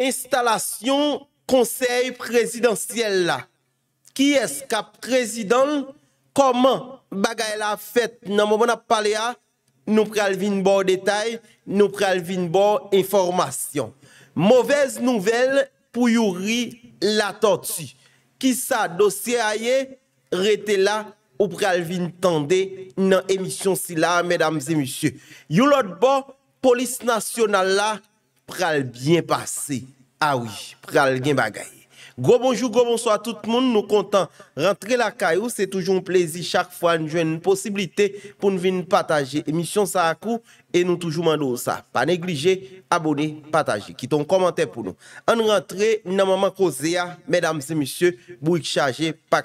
Instalasyon konsey prezidansyel la. Ki eskap prezidans, koman bagay la fet nan mou moun ap pale a, nou prealvin bo detay, nou prealvin bo informasyon. Mouvez nouvel pou youri la toti. Ki sa dosye a ye, rete la ou prealvin tande nan emisyon si la, medam zemisye. Youlot bo, polis nasyonal la, pral bien passé. Ah oui, pral bien bagay. Gros bonjour, gros bonsoir tout le monde. Nous content rentrer la caillou. C'est toujours un plaisir chaque fois. Nous avons une possibilité pour nous venir partager émission ça à et nous toujours mando ça. Pas négliger, abonner, partager. Quitte un commentaire pour nous. En rentrer nous maman à mesdames et messieurs, vous chargé, pas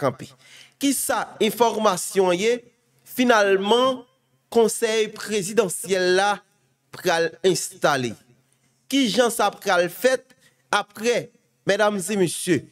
Qui ça, information est finalement, conseil présidentiel là, pral installé qui j'en le fait après, mesdames et messieurs,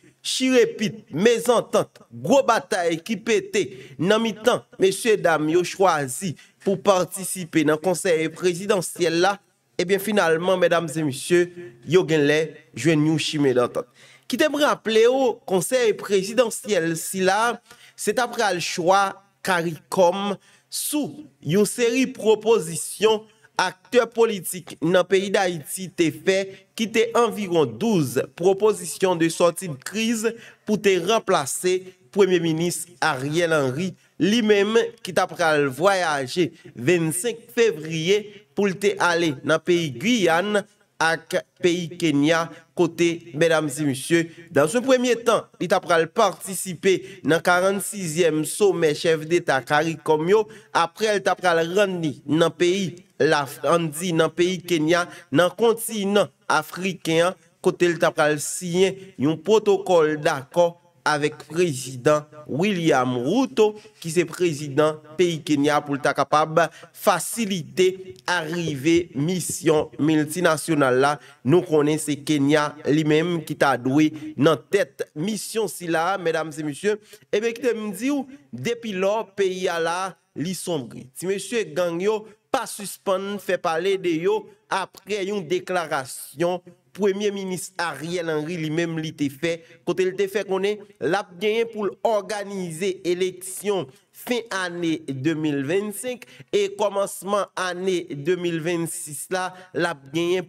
mes ententes, gros bataille qui pété, nan mi-temps, messieurs, dames, yo choisi pour participer dans le conseil présidentiel là, et eh bien finalement, mesdames et messieurs, yo gen le, je nou chimé d'entente. Qui te rappeler au conseil présidentiel si là, c'est après le choix CARICOM sous une série de propositions Akteur politik nan peyi Daïti te fe, kite environ 12 proposisyon de sorti de kriz pou te remplase Premier Minis Ariel Henry. Li menm ki ta pral voyaje 25 fevriye pou te ale nan peyi Guyane avec pays Kenya côté mesdames et messieurs dans ce premier temps il a participer dans 46e sommet chef d'état Caricomio après il t'a rendre dans pays la dans pays Kenya dans continent africain côté il t'a signer un protocole d'accord avèk prezidant William Routo ki se prezidant peyi Kenya pou lta kapab fasilite arrive misyon miltinasyonal la nou konen se Kenya li mem ki ta dwe nan tet misyon si la, medam se misyon, eh ebe ki te mdi ou depi lo peyi ala li sombri si mesyon e gang yo pa suspon fè pale de yo après une déclaration Premier ministre Ariel Henry lui-même l'a fait, quand il fait qu'on est, l'a pour organiser élection fin année 2025 et commencement année 2026 là, l'a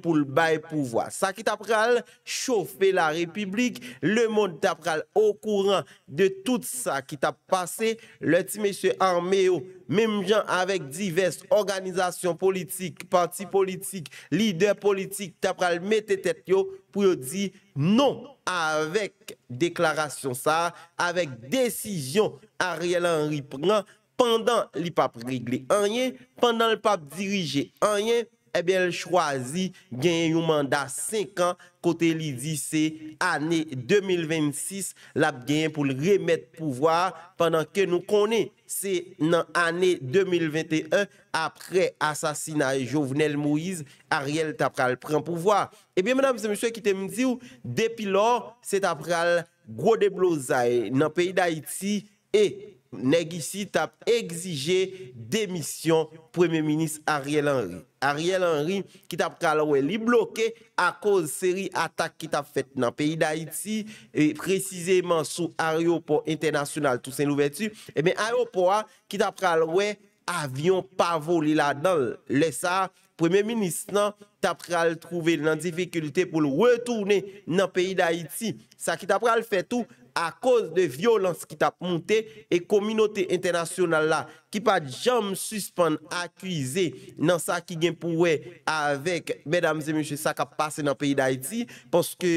pour le bail pouvoir. Ça qui t'a chauffer la République, le monde t'a au courant de tout ça qui t'a passé, le petit monsieur Arméo, oh, même gens avec diverses organisations politiques, partis politiques, Lide politik tapral mette tet yo pou yo di non avèk deklarasyon sa, avèk desisyon Ariel Henry Prenant pandan li pape rigle anye, pandan li pape dirije anye, e bel chwazi genye yon manda 5 an kote li di se ane 2026 lap genye pou l remet pouvwa pandan ke nou konen se nan ane 2021 apre asasina e Jovenel Moïse Ariel Tapral pren pouvwa. E eh bel menam se monsye ki te mizi ou depi lor se Tapral gwo de blozaye nan peyi da iti e... nèg ici exigé démission premier ministre Ariel Henry. Ariel Henry qui t'a li bloqué à cause série attaque qui t'a fait dans le pays d'Haïti et précisément sous aéroport international Toussaint Louverture et eh bien aéroport qui t'a avion pas volé là-dedans laisse ça premier ministre nan t'a pral trouver dans difficulté pour retourner dans le pays d'Haïti ça qui t'a pral fait tout a kouz de violans ki tap moun te e kominote internasyonan la ki pa jam suspan akwize nan sa ki gen pou we avek mèdames e mèchè sa ka pase nan peyi da iti poske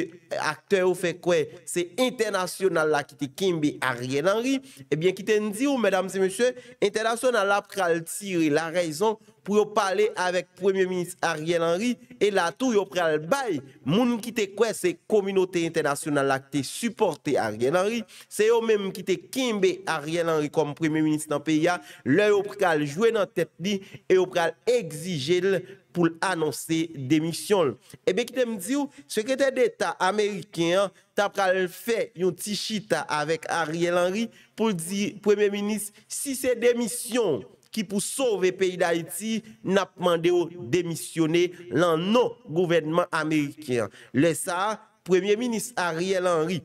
akte ou fe kwe se internasyonan la ki te kimbe a rien eh anri, ebyen ki ten di ou mèdames e mèchè, internasyonan la pral tire la rezon pou yo pale avek Premier Ministre Ariel Henry, e la tou yo preal bay, moun ki te kwe se Komunote Internasyonal ak te supporte Ariel Henry, se yo menm ki te kimbe Ariel Henry kom Premier Ministre nan peya, le yo preal jwe nan tet li, e yo preal egzijel pou l'anonsi demisyon. Ebe eh ki te mdzi ou, sekete de ta Ameriken, ta preal fe yon tishi ta avek Ariel Henry, pou l di Premier Ministre, si se demisyon, ki pou sove peyi da iti, nap mande ou demisyone lan nou gouvenman Amerikyan. Lesa, Premier Ministre Ariel Henry,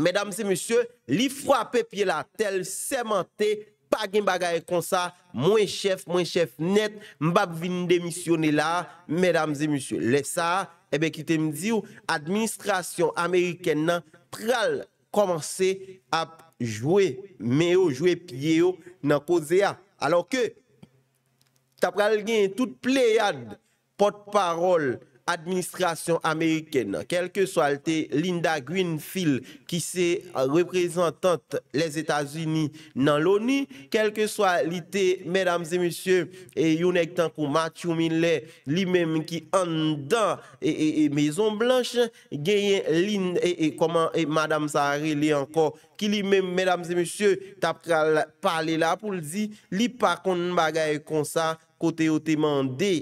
medam se monsye, li fwape pie la tel semente, pagin bagaye konsa, mwen chef, mwen chef net, mbap vin demisyone la, medam se monsye. Lesa, ebe eh ki te mdi ou, administrasyon Amerikyan nan, pral komanse ap jwe, me ou jwe pie ou, nan koze a. alo ke ta pral gen tout pleyad pot parol. administrasyon Ameriken. Kelke swal te Linda Greenfield ki se reprezentant les Etats-Unis nan l'ONU. Kelke swal li te mesdames et messieurs e yon ek tankou Matthew Miller li menm ki an dan e, e, e Maison Blanche. Geyen lin e koman e madame Zahary li ankon ki li menm mesdames et messieurs tap pral pale la pou l'di li pa konn bagay kon sa kote yo temande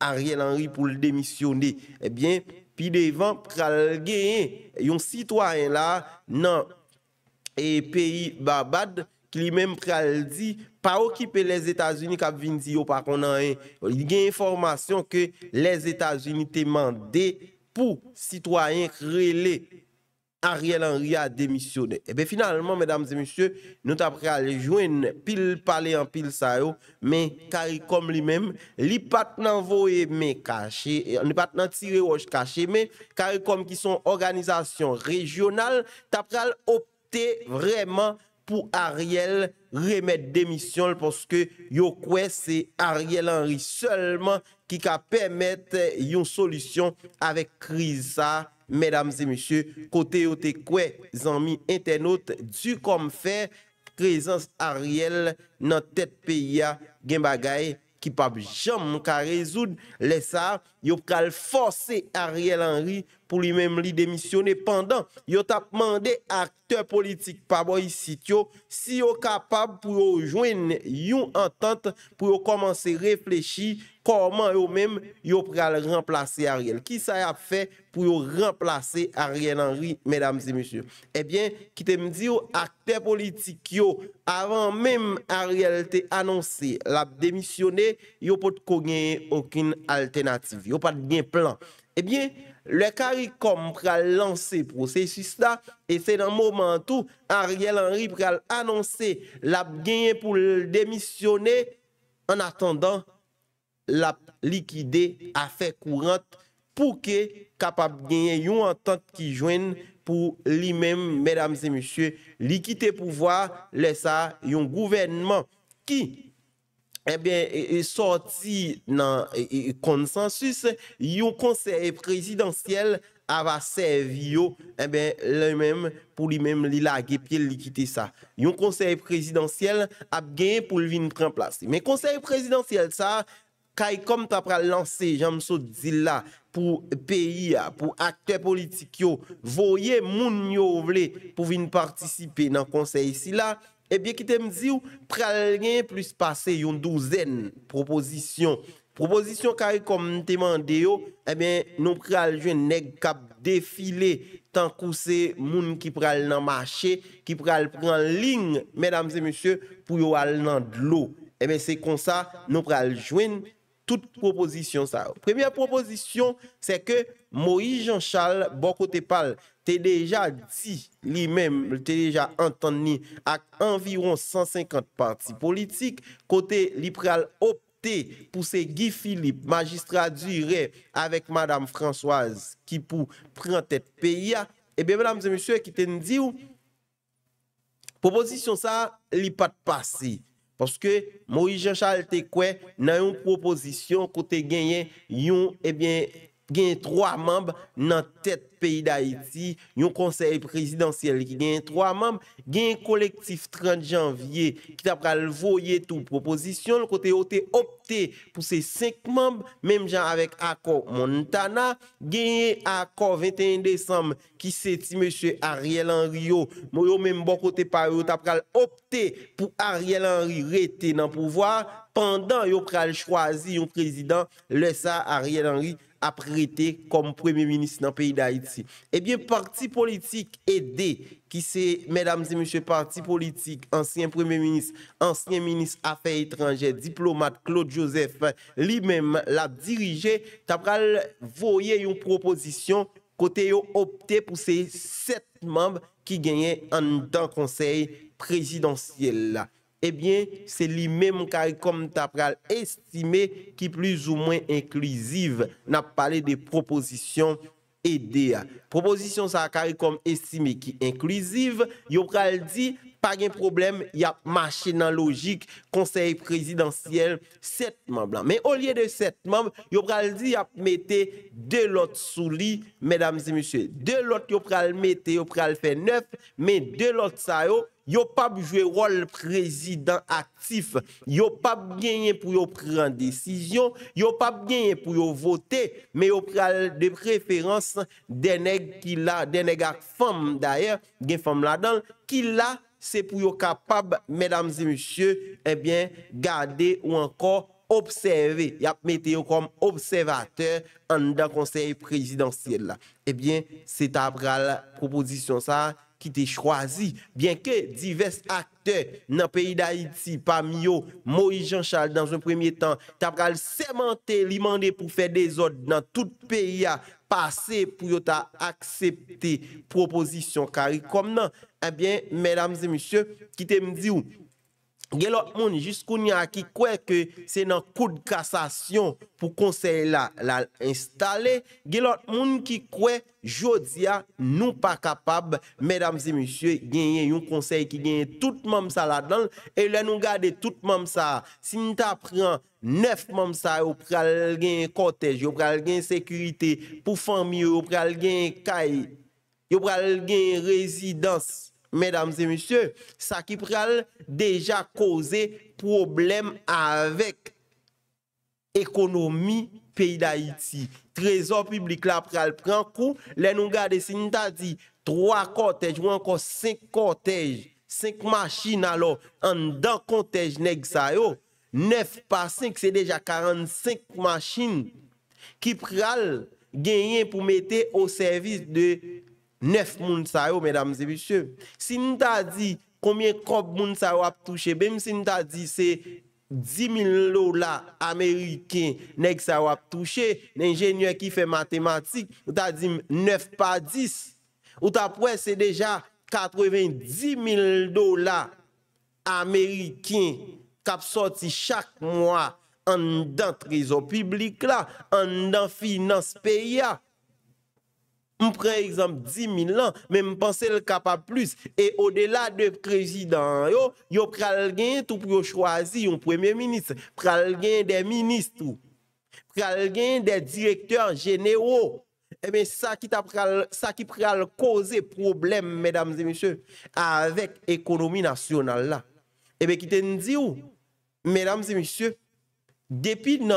Ariel Henry pour le démissionner. Eh bien, puis devant, y a un citoyen là, dans et pays Babad, qui lui-même pral dit, pas occuper les États-Unis qui pas hein. Il y a information que les États-Unis demandent demandé pour citoyens relé. Ariel Henry a démissionné. Et eh bien finalement, mesdames et messieurs, nous après aller pile parler en pile ça mais CARICOM lui-même, li pas n'envoyer mais caché, eh, pas nan tirer roche caché, mais CARICOM qui sont organisation régionales, t'apral opter vraiment pour Ariel remettre démission parce que yo c'est Ariel Henry seulement qui ka permettre une solution avec crise Mèdames et mèche, kote yo te kwe zanmi entenot du kom fè, krezenz Ariel nan tèt peya gen bagay ki pap jom nou ka rezoud lè sa, yo kal fòse Ariel Henry pou li mèm li demisyonè. Pendan, yo tap mandè akteur politik pa bo yi sit yo, si yo kapab pou yo jwen yon entente pou yo komanse reflechi koman yo mèm yo pral remplase Ariel? Ki sa ya fè pou yo remplase Ariel Henry, mèdames et mèsyè? Ebyen, eh ki te mdio akte politik yo, avan mèm Ariel te annonse la demisyonè, yo pot kongyen okin alternatif, yo pat bie plan. Ebyen, eh le karikom pral lansè prosesis la, e se nan mouman tou, Ariel Henry pral annonse la bgenye pou l demisyonè, an attendant, la liquider fait courante pour que capable gagner une entente qui joigne pour lui-même mesdames et messieurs liquider pouvoir laisser un gouvernement qui eh bien, est sorti dans le consensus, un conseil présidentiel va servir eh bien lui-même pour lui-même lui a pied liquider. ça un conseil présidentiel a gagné pour venir prendre place mais conseil présidentiel ça Kay kom ta pral lanse, jansou di la, pou peyi ya, pou akte politik yo, voye moun yo vle pou vin partisipe nan konsey si la, e bie ki te mdzi ou pral nye plus pase yon douzen proposisyon. Proposisyon kay kom te mande yo, e bie nou pral jwen neg kap defile, tankou se moun ki pral nan mache, ki pral pran ling, medamse monsye, pou yo al nan dlo. E bie se konsa, nou pral jwen pral. Tout proposisyon sa. Premier proposisyon se ke Moïse Jean-Charles Bocotepal te deja di li menm te deja antoni ak anviron 150 parti politik kote li preal opte pou se Guy Philippe magistra durè avek Madame Françoise Kipou prentet peya. Ebe, eh Madame Zemeswe ki ten di ou proposisyon sa li pat pasi. Paske Mori Jean Charles Tekwe nan yon proposisyon kote genyen yon, ebyen... Eh gen yon troa mamb nan tet peyi da iti, yon konsey prezidansyel ki gen yon troa mamb gen yon kolektif 30 janvye ki ta pral voye tou proposisyon, yo kote yo te opte pou se 5 mamb, menm jan avek akor Montana gen yon akor 21 desem ki se ti mèche Ariel Henry yo, yo menm bon kote pa yo ta pral opte pou Ariel Henry rete nan pouvoar pandan yo pral chwazi yon prezidans lè sa Ariel Henry a prêté comme premier ministre dans le pays d'Haïti. Eh bien, parti politique aidé, e qui c'est, mesdames et messieurs, parti politique, ancien premier ministre, ancien ministre affaires étrangères, diplomate Claude Joseph, lui-même l'a dirigé, a voyait une proposition côté opté pour ces sept membres qui gagnaient en dans conseil présidentiel Ebyen, se li mèm kari kom ta pral estime ki plus ou mwen inklusiv na pale de proposisyon e dea. Proposisyon sa kari kom estime ki inklusiv, yo pral di, pa gen problem, yap machinan logik, konseye prezidentiyel, setman blan. Men, o liye de setman, yo pral di, yap mette de lot sou li, medam zi musye, de lot yo pral mette, yo pral fe neuf, men de lot sa yo, Yo pas jouer rôle président actif. Yo pas gagné pour yo prendre décision. Yo pas gagné pour voter. Mais yo pral de préférence des nègres qui là, des nègres femmes d'ailleurs, des femmes là-dedans, qui là, c'est pour yo capable, mesdames et messieurs, eh bien, garder ou encore observer. Y a comme observateur en dans conseil présidentiel là. Eh bien, c'est après la proposition ça qui te choisi, bien que divers acteurs dans le pays d'Haïti, parmi eux, Moïse Jean-Charles, dans un premier temps, t'as sémenté, l'imande pour faire des ordres dans tout pays, passer pour t'a accepté proposition non, Eh bien, mesdames et messieurs, qui te me dit Gelot mouni, jiskou ni a ki kwe ke se nan kou de kasasyon pou konsey la lal installe, gelot mouni ki kwe, jodia, nou pa kapab, medam se monsye, genyen yon konsey ki genyen tout mamsa la dan, e lè nou gade tout mamsa. Si nou ta pran nef mamsa, yo pral geny kotej, yo pral geny sekurite, pou famye, yo pral geny kay, yo pral geny rezidans, mesdames et messieurs, ça qui pral déjà causé problème avec économie pays d'Haïti. Trésor public là pral prend coup, les nous si nous dit trois cortèges ou encore cinq cortèges, cinq machines alors en dans cortège nèg ça 9 par 5 c'est déjà 45 machines qui pral gagner pour mettre au service de 9 moun sa yo, mèdames et messieurs. Si nou ta di, komyen kop moun sa yo ap touche, bèm si nou ta di, se 10 000 dola Amerikèn neg sa yo ap touche, nèngenye ki fè matematik, nou ta di 9 pa 10, nou ta pre, se deja 90 000 dola Amerikèn kap sorti chak mwa an dan trezo publik la, an dan finance pay ya, par exemple 10 000 ans, mais je pense le capable plus. Et au-delà de président, yo, yo pral tout pour choisir un premier ministre, quelqu'un des ministres, quelqu'un des directeurs généraux. Eh bien, ça qui pral, ça qui pral causer problème, mesdames et messieurs, avec l'économie nationale là. Eh bien, qui te dit où, mesdames et messieurs, depuis le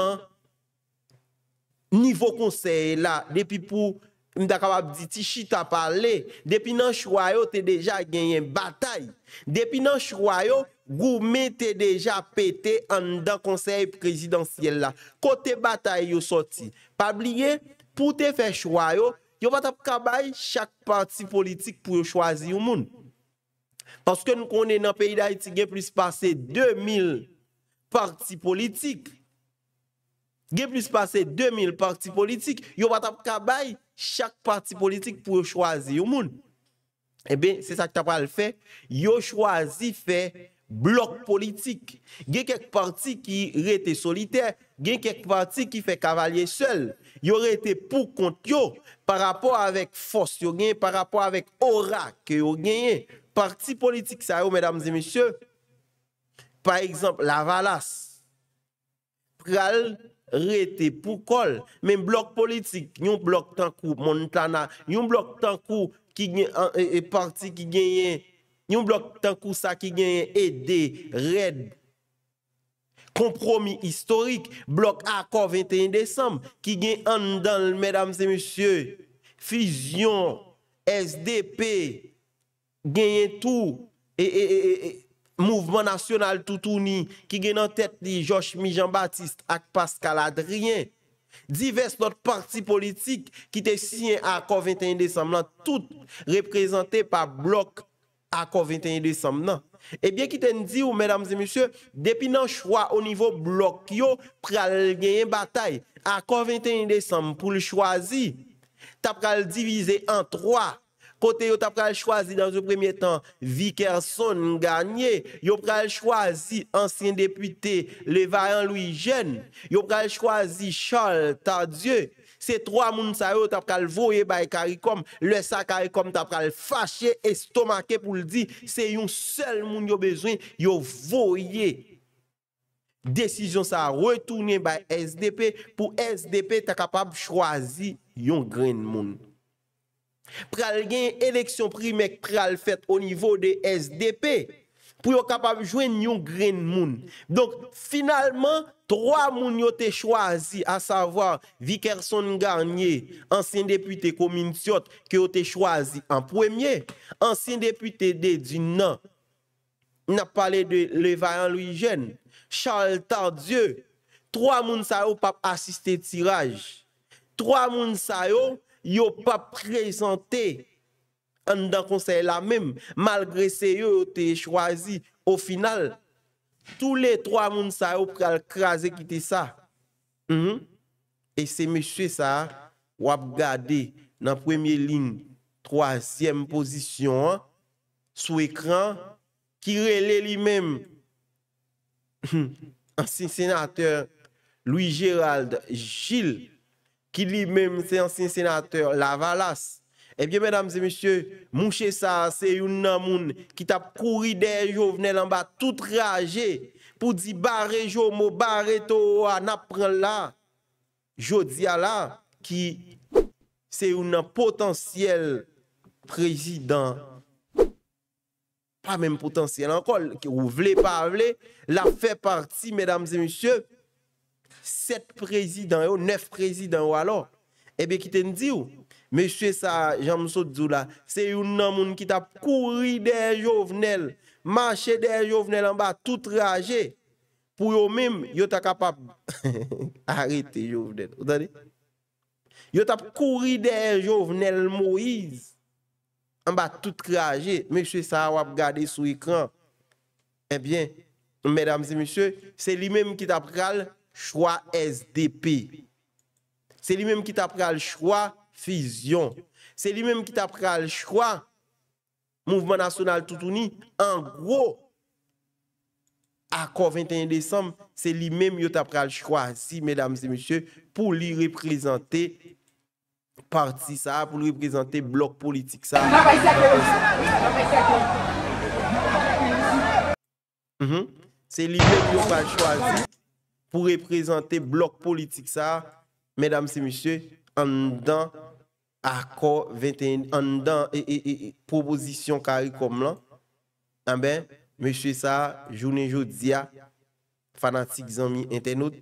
niveau conseil là, depuis pour Mta kabab diti, chita pale, depi nan chwayo te deja genyen batay. Depi nan chwayo, goumen te deja pete an dan konseye prezidansiyel la. Kote batay yo soti. Pabliye, pou te fe chwayo, yo batap kabay chak parti politik pou yo chwazi yo moun. Paske nou konen nan peyi da iti gen plus pase 2000 parti politik. Gen plus pase 2000 parti politik, yo batap kabay... chaque parti politique pour choisir au monde. Eh bien, c'est ça que tu as fait. Yo choisi fait bloc politique. Il y a quelques partis qui étaient solitaires, il y a quelques partis qui fait cavalier seul. Ils rete été pour contre par rapport avec force yo par rapport avec aura que yo gagné. Parti politique ça mesdames et messieurs. Par exemple, la valas pral rete pour col même bloc politique un bloc tankou Montana un bloc tankou qui est parti qui gagne un bloc tankou ça qui gagne des red compromis historique bloc accord 21 décembre qui gagne en dans mesdames et messieurs fusion SDP gagne tout et e, e, e, mouvement national tout-uni qui gagne en tête de Josh michel Jean-Baptiste et Pascal Adrien, divers autres partis politiques qui étaient signés à accord 21 décembre, tout représenté par bloc accord 21 décembre. Eh bien, qui te dit, mesdames et messieurs, depuis nos choix au niveau bloc, yo, pral gagner bataille. Accord 21 décembre, pour le choisir, t'as pral diviser en trois Kote yo ta pral chwazi dan yo premye tan Vickerson nganye. Yo pral chwazi ansyen depute le variant Louis Jeune. Yo pral chwazi Charles Tardieu. Se 3 moun sa yo ta pral voye bay Karikom. Le sa Karikom ta pral fache estomake pou ldi. Se yon sel moun yo bezwen yo voye. Desisyon sa retounen bay SDP. Po SDP ta kapab chwazi yon green moun. pral genye eleksyon pri mek pral fet o nivou de SDP pou yo kapab jwen new green moun donk finalman 3 moun yo te chwazi a savo vikerson ganyen ansyen depute komintiot ki yo te chwazi an premye ansyen depute de din nan na pale de levayan luijen charl tardye 3 moun sa yo pap asiste tiraj 3 moun sa yo yo pas présenté en dans conseil là même malgré ils yo été choisi au final tous les trois moun ça yo pral craser quitter ça mhm. et c'est monsieur ça ou regarder dans première ligne troisième position hein, sous écran qui relait lui-même ancien sénateur Louis Gérald Gilles Ki li mèm se ansyen senateur la valas. Ebyè mèdames e monsye, mounche sa se youn nan moun ki tap kouri der jo vnen lan ba tout reage. Pou di bare jo mou bare to an apren la. Jo di ala ki se youn nan potansyel prezidant. Pa mèm potansyel an kol ki ou vle pa vle la fe parti mèdames e monsye. Sept présidents, neuf présidents alors. Eh bien, qui te dit, monsieur ça, j'aime Sodzou là, c'est un homme qui t'a couru des Jovenel, marché des Jovenel en bas, tout rage pour eux même, ils sont capable d'arrêter Jovenel. Vous entendez? Yo t'a couru des Jovenel Moïse, en bas, tout rage monsieur ça, vous regardé sur l'écran. Eh bien, mesdames et messieurs, c'est lui-même qui t'a pris Chwa SDP. Se li menm ki tapre al chwa, Fizyon. Se li menm ki tapre al chwa, Mouvement National Toutouni, en gros, akon 21 Desem, se li menm yo tapre al chwa, si, medam se misye, pou li reprezenté partisa, pou li reprezenté blok politik. Sa. Mhm. Se li menm yo tapre al chwa, si. pou reprezentè blok politik sa, mèdam se mèche, an dan, akor 21, an dan, e, e, e, proposisyon kari kom lan, an ah ben, mèche sa, jounen joudia, fanatik zanmi entenot,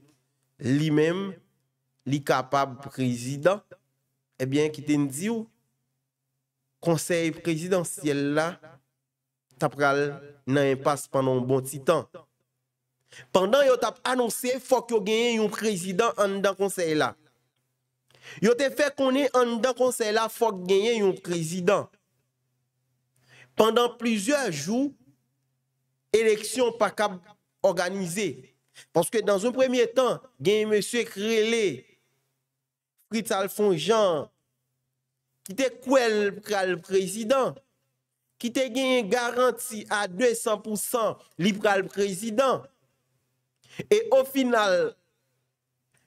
li mèm, li kapab prezidant, e eh bien ki ten di ou, konsey prezidansyèl la, tapral nan yon pas panon bon ti tan, Pendant yo ont annoncé faut que gagne un président en dans conseil là. Yo ont fait qu'on en dans conseil là faut gagner un président. Pendant plusieurs jours élection pas organisée parce que dans un premier temps gagne monsieur Crélé Fritz Alphon Jean qui était quel président qui était gagné garantie à 200% libre président Et au final,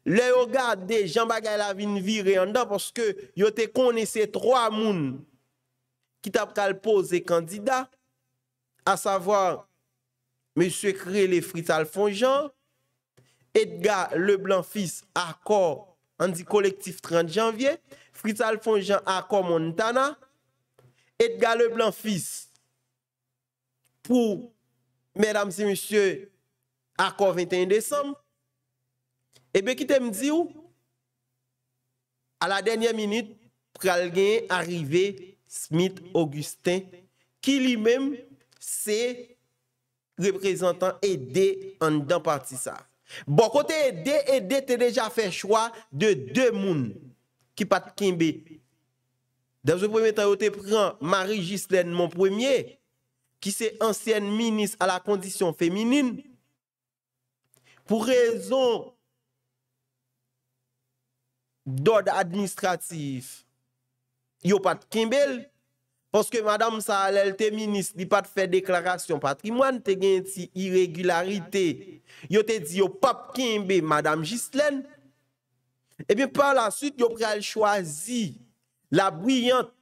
lè yo gade, jambaga lavin viri an dan, porske yo te kone se tro amoun ki tap kal pose e kandida, a savo, mè sè kre le Frital Fonjan, et gade le blan fis akor, an di kolektif 30 janvye, Frital Fonjan akor Montana, et gade le blan fis pou mè dam se mè sè akor 21 Desem, ebe ki te mdi ou, a la denye minute, pral genye arrive Smith-Augustin, ki li mem se reprezentan e de an dan parti sa. Bon, kote e de, e de, te deja fe chwa de de moun ki pat kinbe. Dan zo pwemye tan yo te pran, Marie Gisleine, moun pwemye, ki se ansyen minis a la kondisyon feminin, pou rezon dod administratif yo pat kimbel foske madame sa alel te minis li pat fe deklarasyon patrimon te gen ti irregularite yo te di yo pap kimbe madame gislen e bi par la süt yo pre al chwazi la bouyant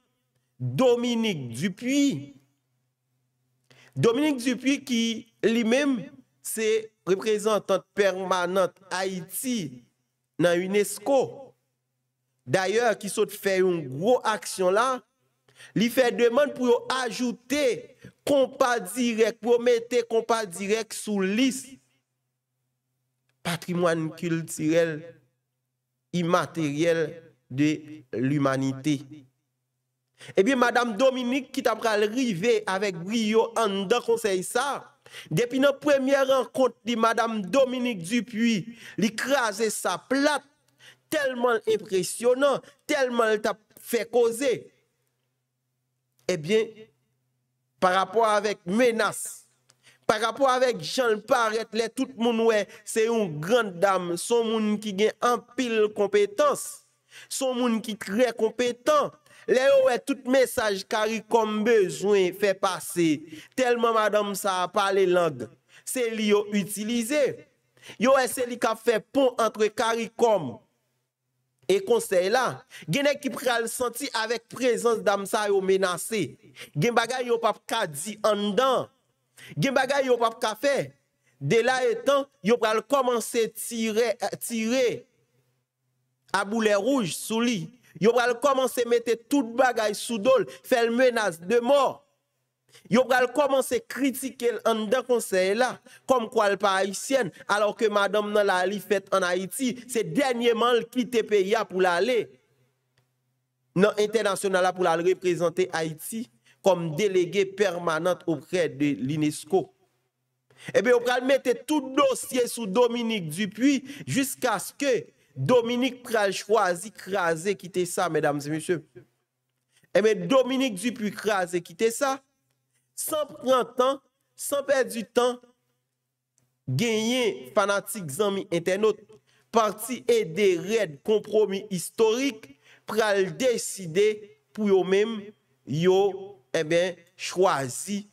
Dominique Dupuis Dominique Dupuis ki li mem se reprezentant permanant Haiti nan UNESCO d'ayor ki sot fè yon gwo aksyon la li fè deman pou yo ajoute kompa direk pou yo mette kompa direk sou lis patrimoine kiltirel imateriel de l'umanite e eh biye madame Dominique ki tam pral rive avèk griyo an dan konsey sa Depi nan premye renkont li Madame Dominique Dupuis, li kraze sa plat, telman l'impresyonan, telman l'ta fe koze, ebyen, eh par apwa avèk menas, par apwa avèk jan l'paret lè tout moun wè, se yon grand dam, son moun ki gen an pil kompetans, son moun ki kre kompetans, Le yo wè tout mesaj karikom bezwen fè pase, telman madame sa a pale lang, se li yo utilize. Yo wè se li ka fè pon entre karikom e konsey la. Genè ki pral senti avèk prezans damsa yo menase, gen bagay yo pap ka di an dan. Gen bagay yo pap ka fè, de la etan, yo pral komanse tire a boule rouge sou li. Yo pral komanse mette tout bagay sou dol, fel menas de mor. Yo pral komanse kritike l an de konsey la, kom kwa l pa Haitien, alor ke madam nan la li fet an Haiti, se denyeman l ki tepe ya pou la le, nan internasyon nan la pou la le represente Haiti, kom delege permanant opre de l'UNESCO. Ebe eh yo pral mette tout dosye sou Dominique Dupuis, jusqu'as ke, Dominique pral chwazi kreaze kite sa, mesdames et messieurs. E eh men Dominique dupu kreaze kite sa, san pren tan, san perdi tan, genyen fanatik zanmi entenot, parti e de red kompromi historik, pral deside pou yo men, eh yo, e ben, chwazi,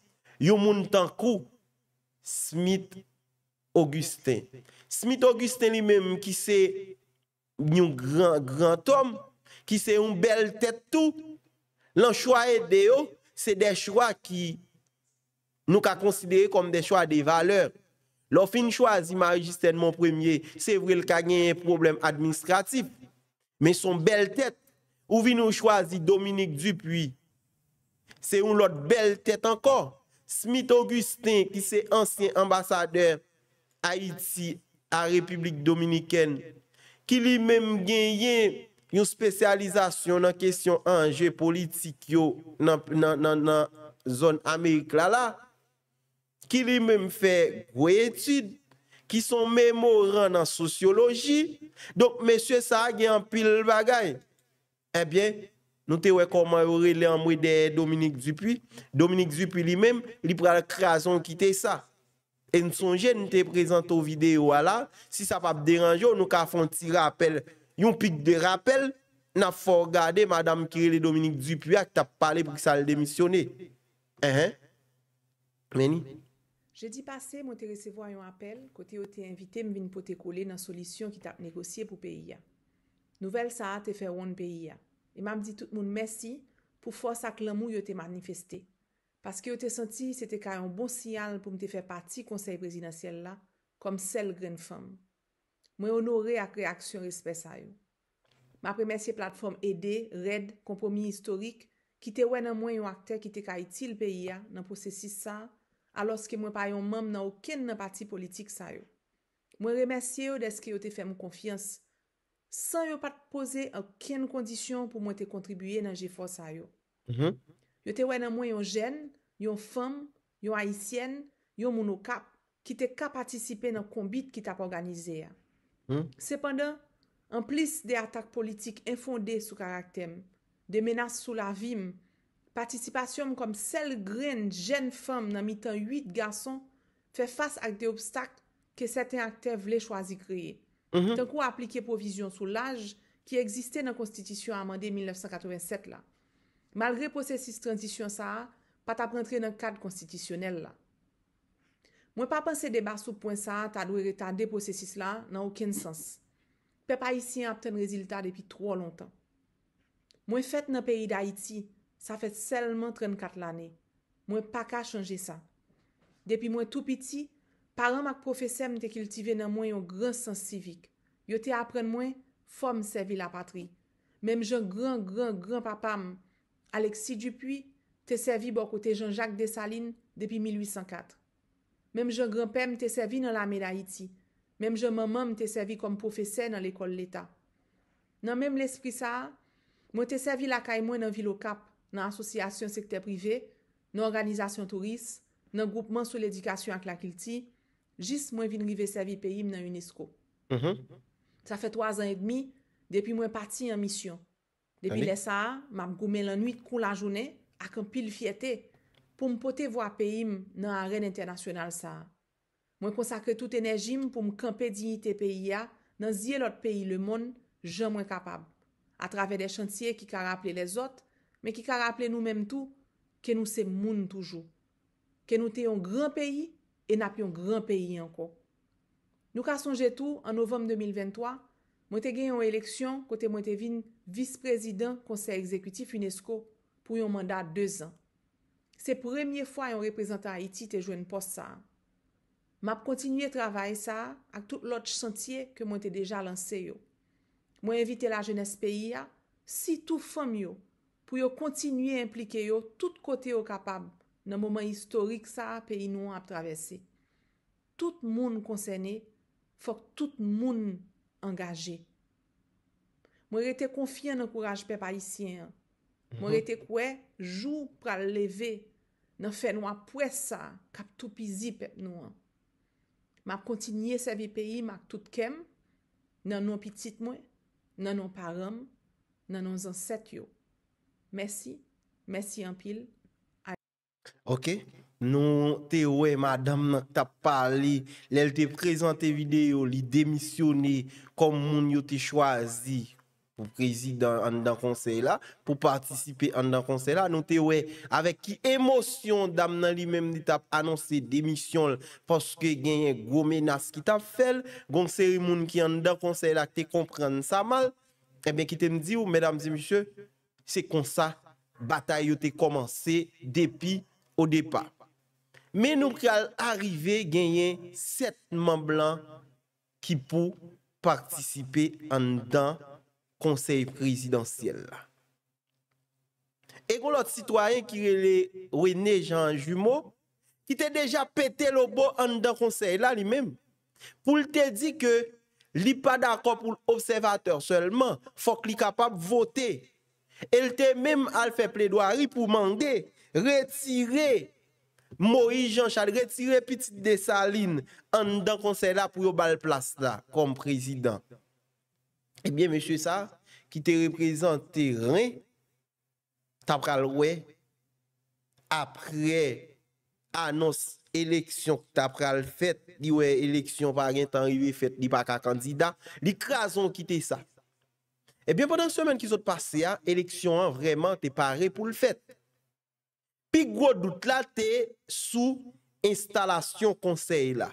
yo moun tankou, Smith-Augustin. Smith-Augustin li men, ki se... Nyon gran, gran tom, ki se yon bel tet tou. Lans chwa e deyo, se de chwa ki nou ka konsidere kom de chwa de valeur. Lofin chwazi Marie-Justine Monpremier, se vril ka genye problem administratif. Men son bel tet, ou vi nou chwazi Dominique Dupuis, se yon lot bel tet ankor. Smith-Augustin ki se ansyen ambasadeur Haiti a Republik Dominikene. ki li mèm genyen yon spesyalizasyon nan kesyon anje politik yo nan zon Amerik lala, ki li mèm fè gwe etude, ki son mèm oran nan sosiologi, donk mèsyè sa genyen pil bagay, ebyen, eh nou te wè koman yore le amwe de Dominique Dupuis, Dominique Dupuis li mèm, li pral kreazon ki te sa, En sonje, nou te prezante ou videyo ala, si sa pa ap deranjou, nou ka fon ti rappel. Yon pik de rappel, nan fòr gade Madame Kirele Dominique Dupuyak tap pale pou ki sa al demisyone. Ehe, meni. Je di pase, moun te resevo a yon rappel, kote yo te invite mvin pou te kole nan solisyon ki tap negosye pou peyi ya. Nouvel sa a te fe woun peyi ya. Eman di tout moun mesi pou fòs ak lan moun yo te manifeste. paske yo te senti se te kaye an bon siyal pou mte fe pati konsey prezidansyel la, kom sel gren fam. Mwen onore ak reaksyon respes ayon. Ma premese platform Ede, Red, Kompromis Historik, ki te wè nan mwen yon akter ki te kaye ti l peyi ya nan posesi sa, aloske mwen payon mam nan ouken nan pati politik sa yo. Mwen remesye yo deske yo te fem konfians, san yo pat pose akken kondisyon pou mwen te kontribuye nan jefos sa yo. Mwen remesye yo deske yo te fèm konfians, yo te wè nan mwen yon jen, yon fem, yon haisyen, yon mouno kap, ki te kap atisipe nan kombit ki tap organize ya. Hmm? Sepandan, an plis de atak politik enfonde sou karak tem, de menas sou la vim, patisipasyon kom sel gren jen fem nan mitan 8 gason fe fas ak de obstak ke seten akter vle chwazi kreye. Mhm. Ten kwa aplike pou vizyon sou laj ki egziste nan konstitisyon amande 1987 la. Malre posesis transisyon sa a, pa ta prentre nan kade konstitisyonel la. Mwen pa pense deba sou pwen sa a ta dwe reta de posesis la nan ouken sens. Pe pa isi ap ten reziltat depi tro lontan. Mwen fet nan peri da iti, sa fet selman 34 lane. Mwen pa ka chanje sa. Depi mwen tou piti, param ak profesem te kiltive nan mwen yon gran sens sivik. Yo te apren mwen, fom sevi la patri. Mem jen gran, gran, gran papam Aleksi Dupuy te servi bo kote Jean-Jacques Dessalines depi 1804. Mem jen granpèm te servi nan la Meda-Hiti. Mem jen mamèm te servi kom profese nan l'Ecole l'Etat. Nan mem l'esprit sa, mwen te servi la Kaimou nan Vilocap, nan asosyasyon sektè privé, nan organizasyon touriste, nan groupman sou l'edikasyon ak la Kilti, jis mwen vinrive servi pe im nan UNESCO. Sa fe 3 an et demi, depi mwen pati an misyon. Depi le sa, m ap goume lanuit kou la jounen ak an pil fiete pou m pote vwa peyim nan aren internasyonal sa. Mwen konsakre tout enerjim pou m kampe dinite peyi ya nan zye lot peyi le moun jom mwen kapab. A trave de chantye ki ka rapple le zot, men ki ka rapple nou menm tou, ke nou se moun toujou. Ke nou te yon gran peyi, e nap yon gran peyi anko. Nou ka sonje tou, an Novom 2023, mwen te gen yon eleksyon kote mwen te vin sa. vice-prezident konsey ekzekutif UNESCO pou yon mandat 2 an. Se premiye fwa yon reprezentant Haiti te jwen post sa. Map kontinye travaye sa ak tout lot ch sentye ke mwen te deja lansè yo. Mwen evite la jenès peyi ya, si tout fom yo, pou yo kontinye implike yo tout kote yo kapab nan mouman istorik sa peyi nou ap travesse. Tout moun konsene, fok tout moun angaje. Mwen rete konfiyen nan kouraj pe pa isyen. Mwen mhm. rete kwe, jou pral leve, nan fè nou apwè sa, kap tout pizi pep nou an. Ma kontinye se vi peyi, mak tout kem, nan nou anpitit mwen, nan nou param, nan nou zanset yo. Mèsi, mèsi anpil, aye. Ok, nou te we madame nan tap pali, lèl te prezante videyo, li demisyone, kom moun yo te chwazi. pou prezid an dan konsey la, pou partisipe an dan konsey la, nou te wey, avek ki emosyon dam nan li menm ni tap anonsi demisyon l, foske genyen gwo menas ki tap fel, gon seri moun ki an dan konsey la te kompren sa mal, e eh ben ki te mdi ou, medam di miche, se konsa batay yo te komansi depi ou depa. Men nou kal arrive genyen setman blan ki pou partisipe an dan konsey prezidansyel la. E kon lot sitwaryen ki re le wene Jean Jumeau, ki te deja pete lo bo an dan konsey la li menm. Poul te di ke li pa dako pou l'observateur selman, fok li kapab vote. El te menm al fe ple doari pou mande retire Mori Jean Chal, retire pitite de Saline an dan konsey la pou yo bal plas la kom prezidansyel. Ebyen eh mèche sa, ki te reprezenté rè, ta pral wè, apre anons eleksyon ki ta pral fèt, di wè eleksyon pa gen tan ywè fèt, di pa ka kandida, li krason ki te sa. Ebyen eh poden semen ki sot pase a, eleksyon an vreman te pare pou l fèt. Pi gwo dout la te sou instalasyon konsey la.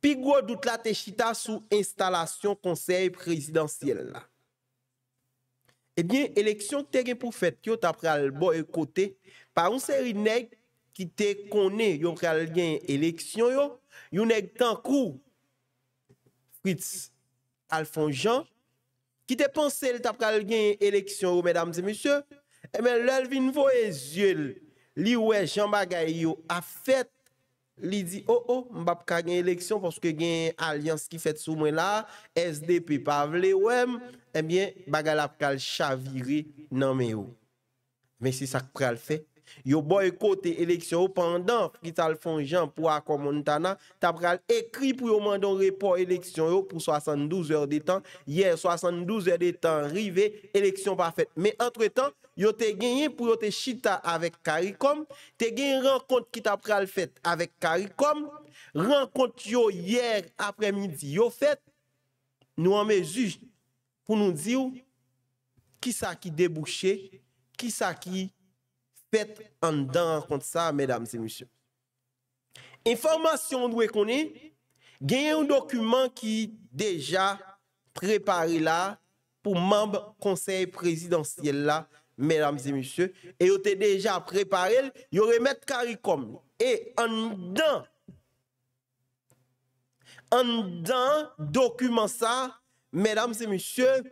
pi gwo dout la te chita sou instalasyon konseye prezidansyel la. Ebyen, eleksyon te gen pou fèt yo tapre al bo ekote, pa un seri neg ki te kone yon kre al gen eleksyon yo, yon neg tankou Fritz Alfonjan, ki te ponsel tapre al gen eleksyon yo, men damse monsye, ebyen eh lalvin vo e zyel li wè jambagay yo a fèt Li di, oh oh, mbap ka gen eleksyon porske gen alians ki fet sou mwen la, SDP pa vle wèm, ebyen, eh bagal ap kal chaviri nan mè ou. Mè si sa kou pral fè. Yo boykote eleksyon ou pandan ki tal fon jan pou akou moun tana, tab pral ekri pou yo mandon repor eleksyon ou pou 72 hèr de tan. Yè, 72 hèr de tan rive, eleksyon pa fèt. Mè entretan, yo te genye pou yo te chita avèk karikom, te genye renkont ki ta pral fèt avèk karikom, renkont yo yèr apre midi yo fèt, nou an me juj pou nou diw ki sa ki debouchè, ki sa ki fèt an dan an kont sa, mèdames et mèdames. Informasyon nou e konè, genye un dokumen ki deja prepare la pou mèmbe konsey presidansyèl la mesdames et messieurs, et vous avez déjà préparé, vous remettez CARICOM. Et en dedans, en dedans, document ça, mesdames et messieurs,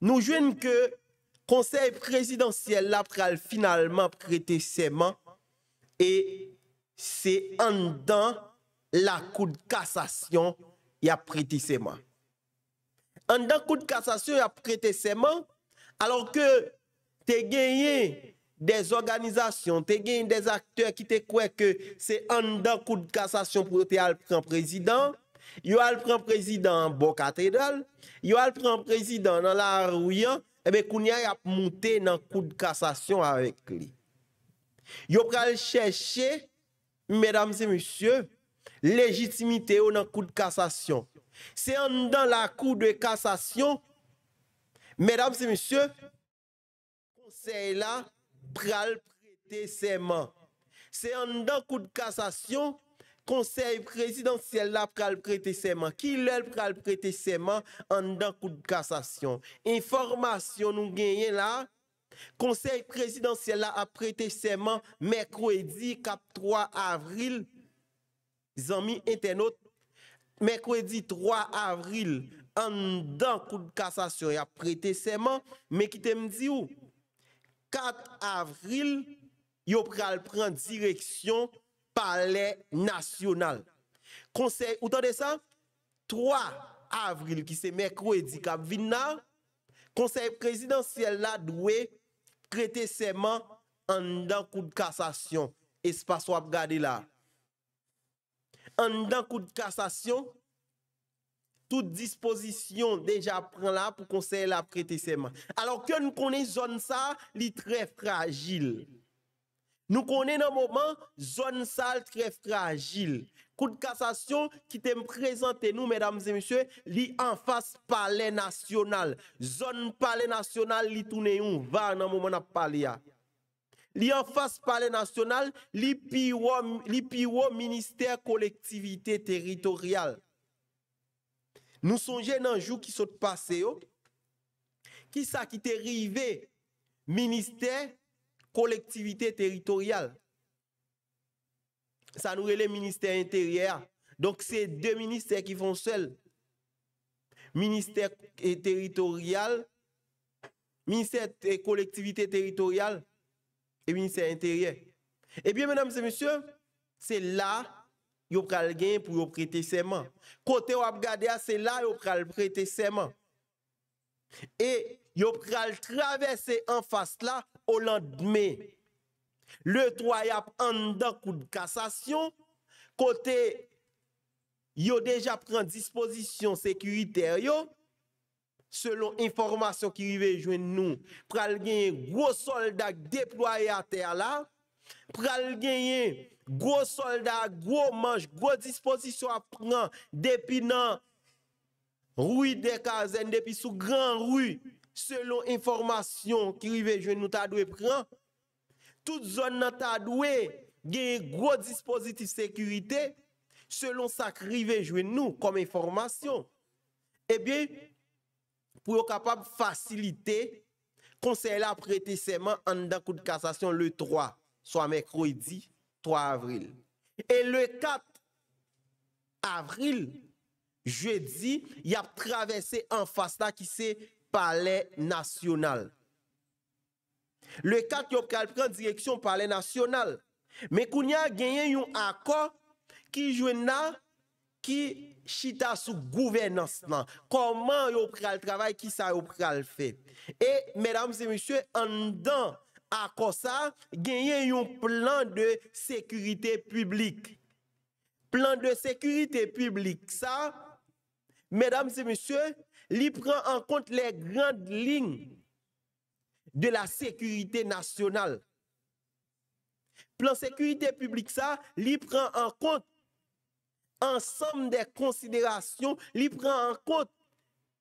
nous jouons que conseil présidentiel a finalement ses mains et c'est en dedans la cour de cassation y a prêté mains. En dedans cour de cassation y a prêté mains, alors que te genye des organizasyon, te genye des akteur ki te kwe ke se an dan kou de kassasyon pou te al pren prezidant, yo al pren prezidant an bo katedal, yo al pren prezidant nan la rouyan, eh ebe koun ya yap mouten nan kou de kassasyon avèk li. Yo pral chèche, mèdame se monsye, lèjitimite ou nan kou de kassasyon. Se an dan la kou de kassasyon, mèdame se monsye, C'est là pral prêter serment. C'est en dans coup de cassation conseil présidentiel là pral prêter serment. Qui le pral prêter en dans coup de cassation. Information nous gagnons là Conseil présidentiel là a prêté serment mercredi 3 avril. Amis internautes, mercredi 3 avril, en dans coup de cassation, il a prêté serment, mais qui te me dit où? 4 avril, yo pral pran direksyon palè nasyonal. Konsey, ou tan de san? 3 avril, ki se mè kwe dikab vin nan, konsey prezidansyèl la dwe krete seman an dan kou de kasasyon. E sepas wap gade la. An dan kou de kasasyon, toute disposition déjà prend là pour conseiller la prêter mains. Alors que nous connaissons zone ça, est très fragile. Nous connaissons un moment zone sale très fragile. Coup de cassation qui t'aime présenter nous mesdames et messieurs, lit en face palais national. Zone palais national li tourne on va dans moment n'a parler Li en face palais national, li piwo, li ministère collectivité territoriale. Nous songeons dans jour qui s'est passé. Qui ça qui t'est arrivé? Ministère, collectivité territoriale. Ça nous relève ministère intérieur. Donc, c'est deux ministères qui font seuls. Ministère et territorial, ministère et collectivité territoriale et ministère intérieur. Eh bien, mesdames et messieurs, c'est là yo pral gen pou yo prete seman. Kote wap gade a se la, yo pral prete seman. E yo pral travesse an fas la, o lan dme. Le to ay ap andan kou de kasasyon, kote yo deja pran disposisyon sekuriter yo, selon informasyon ki yive jwen nou, pral gen yon gros soldak deploye a te ala, Pral genye gwo soldat, gwo manj, gwo dispozisyon apren depi nan rwi dekazen depi sou gran rwi selon informasyon ki rivejwen nou ta dwe pren. Tout zon nan ta dwe genye gwo dispozisyon sekurite selon sa ki rivejwen nou kom informasyon. E bie pou yo kapab fasilite konsey la prete seman an dan kou de kasasyon le troa. Swa Mekro yi di 3 avril. E le 4 avril, je di, y ap travesse an fas la ki se pale nasyonal. Le 4 yop kal pren direksyon pale nasyonal. Mekounia genyen yon akor ki jwen na ki chita sou gouvenans nan. Koman yop kal trabay ki sa yop kal fe. E, mèdames et messieurs, an dan, À quoi ça, gagner un plan de sécurité publique, Plan de sécurité publique, ça, mesdames et messieurs, il prend en compte les grandes lignes de la sécurité nationale. Plan sécurité publique, ça, il prend en compte ensemble des considérations, il prend en compte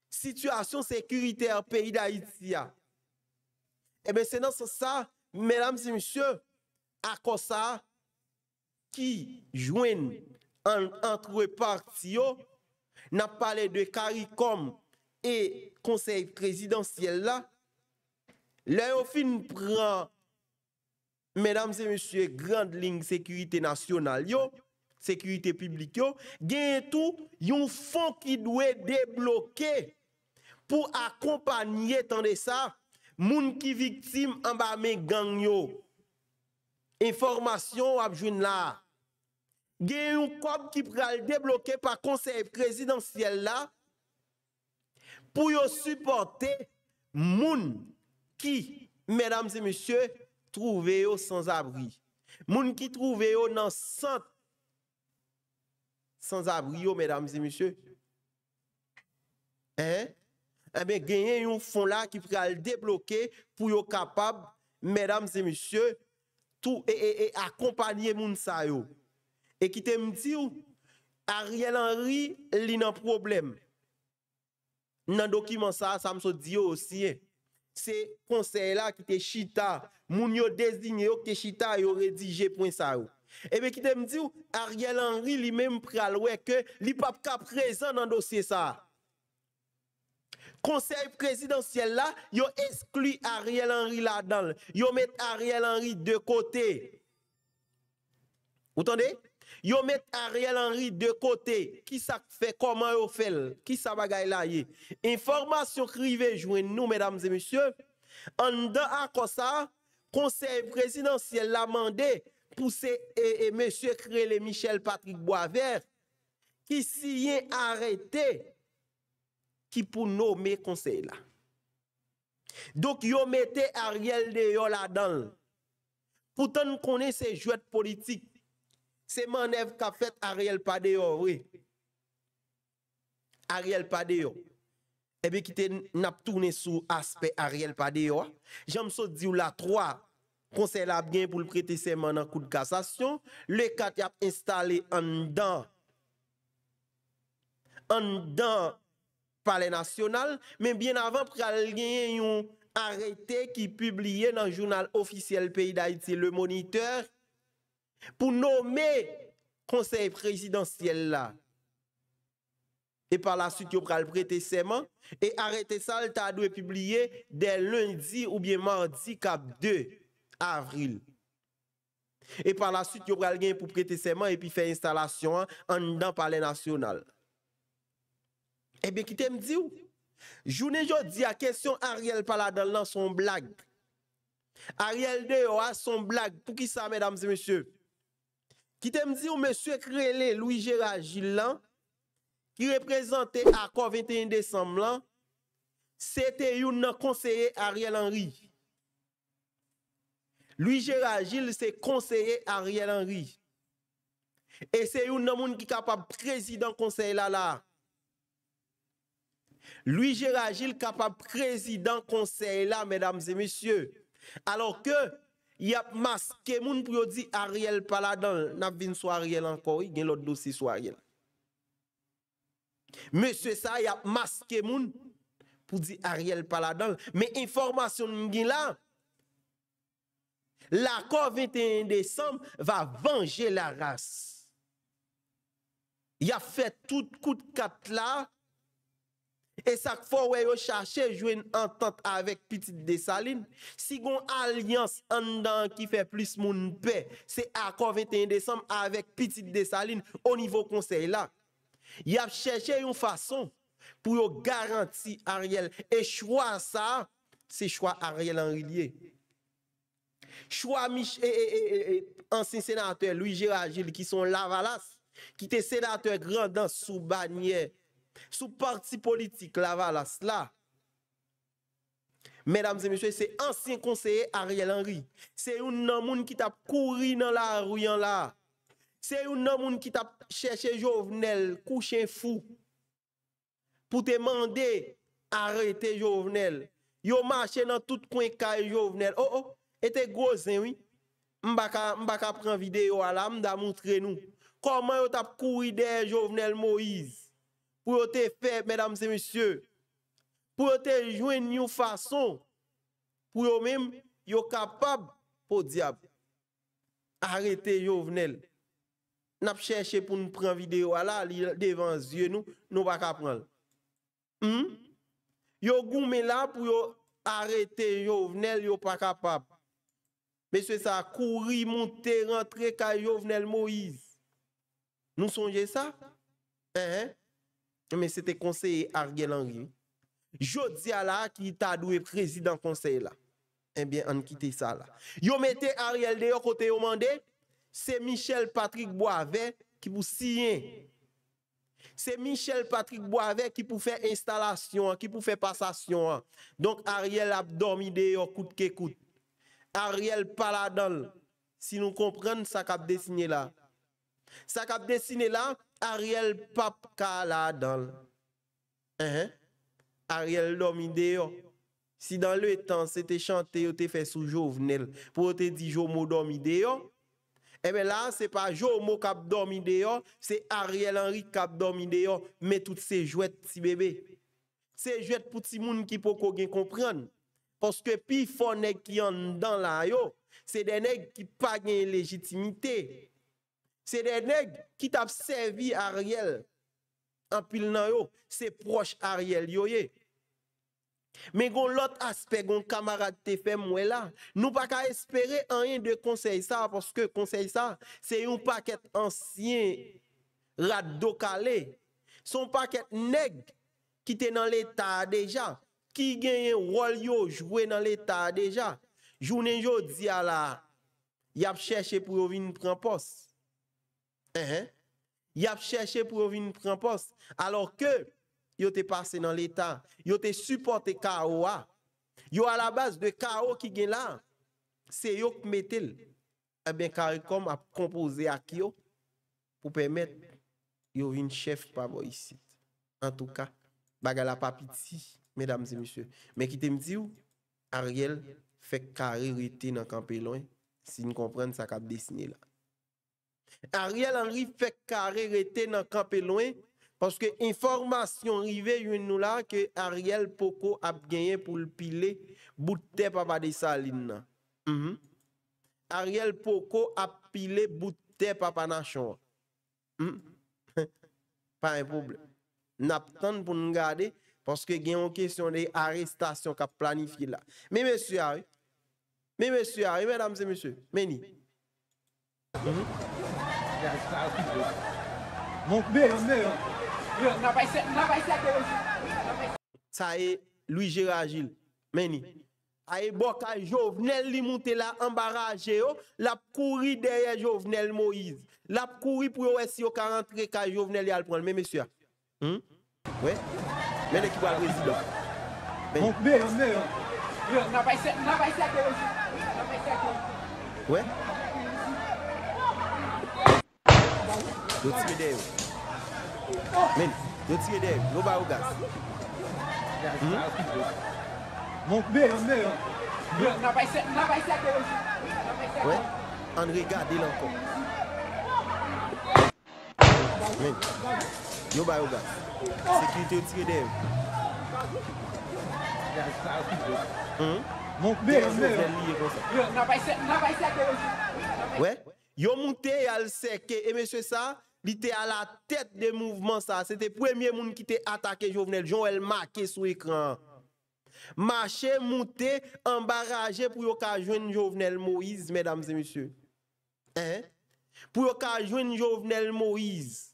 situation sécuritaire pays d'Haïti. Ebe eh se nan se sa, mèdames et monsieurs, akos sa, ki jwen an antre partiyo, nan pale de karikom e konsey presidansyel la, le yo fin pran mèdames et monsieurs, grand ling sekurite nasyonal yo, sekurite publik yo, gen tou yon fon ki dwe deblokè pou akompanyè tan de sa moun qui victime en bas mes gang yo. Information a la là. Gen un qui pral débloqué par conseil présidentiel là pour supporter moun qui mesdames et messieurs trouvé au sans abri. Moun qui trouvé yo dans centre sans abri mesdames et messieurs. Hein? Ebe eh genyen yon fon la ki pre al debloke pou yo kapab, medam se misyo, tou e e e akompanyen moun sa yo. E ki te mdi ou, Ariel Henry li nan problem. Nan dokiman sa, sa mso diyo osi. Se konsey la ki te chita, moun yo dezigne yo ki te chita yo redije pou yon sa yo. Ebe eh ki te mdi ou, Ariel Henry li menm pre al weke li pap ka prezan nan dosye sa a. Conseil présidentiel là, yo exclu Ariel Henry là-dedans. Yo met Ariel Henry de côté. Vous entendez? Yo met Ariel Henry de côté. Qui ça fait? Comment yo fait? Qui ça bagaille là? Information privée joint nous, mesdames et messieurs. En dedans à ça, conseil présidentiel l'a mandé pour et, monsieur Créle Michel Patrick Boisvert qui s'y est arrêté Ki pou nou me konsey la. Dok yo mette a riel de yo eh la dan. Poutan nou konen se jwet politik. Se man ev ka fet a riel pa de yo. A riel pa de yo. Ebe ki te nap toune sou aspe a riel pa de yo. Jam so di ou la 3. Konsey la byen pou l prete seman an kou de kasasyon. Le kat yap installe an dan. An dan. pale nasyonal, men bien avan pral gen yon arete ki publie nan jounal ofisyel peyi da iti le moniteur pou nome konsey prezidansyel la. E pala sut yon pral prete seman e arete sa l tado e publie den lundi ou bien mandi kap 2 avril. E pala sut yon pral gen pou prete seman e pi fe instalasyon an nan pale nasyonal. Ebe eh ki te mdi ou, jounen jo di a kesyon Ariel Paladon nan son blag. Ariel de ou a son blag pou ki sa, mesdames et messieurs. Ki te mdi ou, monsie Krelé, Louis Gérard Gilles lan, ki reprezenté akor 21 Desemblan, se te yon nan konseye Ariel Henry. Louis Gérard Gilles se konseye Ariel Henry. E se yon nan moun ki kapab prezident konseye la la. Louis Gérard Gilles kap ap prezident konsey la, mesdames et messieurs, alor ke yap maske moun pou yo di Ariel Paladon, nap vin sou Ariel anko, gen lot dosi sou Ariel. Messe sa, yap maske moun pou di Ariel Paladon, men informasyon mwen gen la, lakor 21 Desem va venje la ras. Ya fe tout kout kat la, E sak fò wè yo chache jwen entante avèk pitit desaline, sigon alians an dan ki fè plis moun pè, se akon 21 desanm avèk pitit desaline, o nivou konsey la. Y ap chache yon fason pou yo garanti Ariel, e chwa sa, se chwa Ariel an rilye. Chwa miche ansin senateur Louis Gérard Gilles, ki son la valas, ki te senateur grandan sou banyè, sous parti politique Lavalas là. Mesdames et messieurs, c'est ancien conseiller Ariel Henry. C'est un homme qui t'a couru dans la rue hein, là. C'est un homme qui t'a cherché Jovenel, couché fou. Pour te demander arrêter Jovenel. Yo marché dans tout coin caille Jovenel. Oh oh, était gros hein, oui. M'baka m'baka prend vidéo là, m'da montrer nous. Comment yo t'a couru derrière Jovenel Moïse pour te faire, mesdames et messieurs, pour te jouer une façon pour eux même ils capable, capables pour diable. arrêter Jovenel. N'a cherché pour nous prendre vidéo là devant les yeux nous, nous pas prendre. Hmm? Yo goumé là pour arrêter Jovenel, yo pas capable. Monsieur ça courir monter rentrer ka Jovenel Moïse. Nous songez ça? Eh, hein? mais c'était conseiller Ariel Henry. Jodi là qui t'a président conseil là. Eh bien, on quitte ça là. Yo mettez Ariel de côté vous mandé, c'est Michel Patrick Boisvert qui vous signe. C'est Michel Patrick Boisvert qui vous faire installation, qui vous fait passation. Donc Ariel a dormi de coûte que coûte. Ariel pas Si nous comprenons ça qu'a dessiné là. Ça qu'a dessiné là, Ariel pap ka la dan. Hein, hein? Ariel Domideo. yo. Si dans le temps c'était chanté, yo te fait sous Jovenel pour te dire Jomo yo. Eh bien là, c'est pas Jomo cap dormi yo, c'est Ariel Henry cap dormi yo, mais toutes ces jouettes petit bébé. Ces jouettes pour petit monde, qui peut comprendre. Parce que pi fon qui en dans la yo, c'est des nèg qui pas légitimité. Se de neg ki tap servi a riel, anpil nan yo, se proche a riel yo ye. Men kon lot aspe, kon kamarad te fe mwen la, nou pa ka espere an yen de konsey sa, poske konsey sa, se yon paket ansyen rad do kale, son paket neg ki te nan l'Etat deja, ki gen yon rol yo jwe nan l'Etat deja, jounen yo di ala, yap chèche pou yo vin pran posse, Il uh-huh. a cherché pour venir prendre poste. Alors que, il était passé dans l'État. Il était supporté y a à la base de KO qui est là. C'est yo qui mis Eh bien, CARICOM a composé à Kyo pour permettre yo une chef par ici. En tout cas, bagala pas petit, mesdames et messieurs. Mais qui te me dit Ariel fait carré dans le campé loin, si nous comprenons ça a dessiné là. Ariel Henry fait carré rester dans campé loin parce que information arrivée nous là que Ariel Poco a gagné pour le piler bout de papa de Saline. Mm-hmm. Ariel Poco a pilé bout de papa Nachon. -hmm. Pas un problème. N'attend pour nous garder parce que y a une question d'arrestation qu'a planifié là. Mais monsieur, mais monsieur, mesdames et messieurs, mais Sari e Louis Gérard Gilles Meni Ay e bwa kaj jo vnen li moutela Embaraje yo Lap kouri derye jo vnen l Moïse Lap kouri pou yo wè si yo ka rentre Kaj jo vnen li alpon Meni mè sya Meni ki bwa l rezi do Mweni Mweni Yo triye dev, yo ba hmm? yo gaz. Mounk be, mounk be yo. Yo, nabay se, nabay se. We, an regardi lankon. Men, yo ba yo gaz. Se ki ti yo triye dev. Mounk be, mounk be yo. Yo, nabay se, nabay se. We, yo mounk te yal seke, e me se sa. Li te a la tet de mouvman sa Se te premye moun ki te atake jovenel Joun el make sou ekran Mache, moute, embaraje Pou yo ka joun jovenel Moise, medam se misye Pou yo ka joun jovenel Moise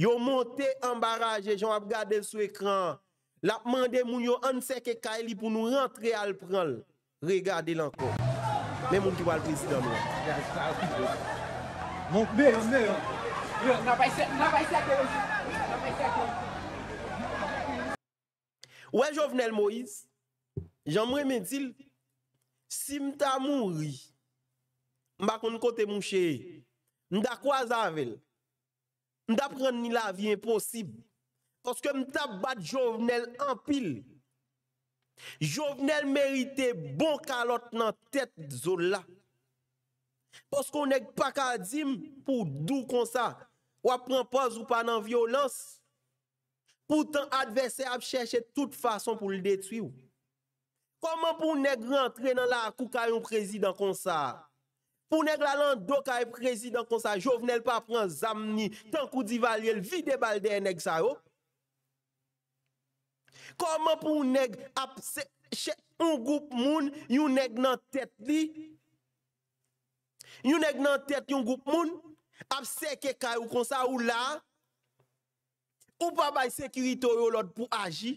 Yo moute, embaraje Joun ap gade sou ekran Lap mande moun yo ansè ke kaili Pou nou rentre al pran Regade lanko Men moun ki wale prezidon Moun pè, moun pè Wè e jovenel Moïse, jan mwè men dil, si mta moun ri, mba kon kote moun cheye, mda kwa zanvel, mda pran ni la vi imposib, poske mta bat jovenel an pil, jovenel merite bon kalot nan tet zola, poske mwen ek pakadim pou dou konsa, wap pran poz ou panan violans, pou tan advesè ap chèche tout fason pou l'detwi ou. Koman pou neg rentre nan la akou ka yon prezidant konsa? Pou neg la lan do ka yon prezidant konsa, jovnel pa pran zamni, tankou di valye l'vi de balde yon neg sa ou? Koman pou neg ap chèche yon goup moun, yon neg nan tèt li? Yon neg nan tèt yon goup moun? ap seke kay ou konsa ou la, ou pa bay sekirito yo lot pou aji,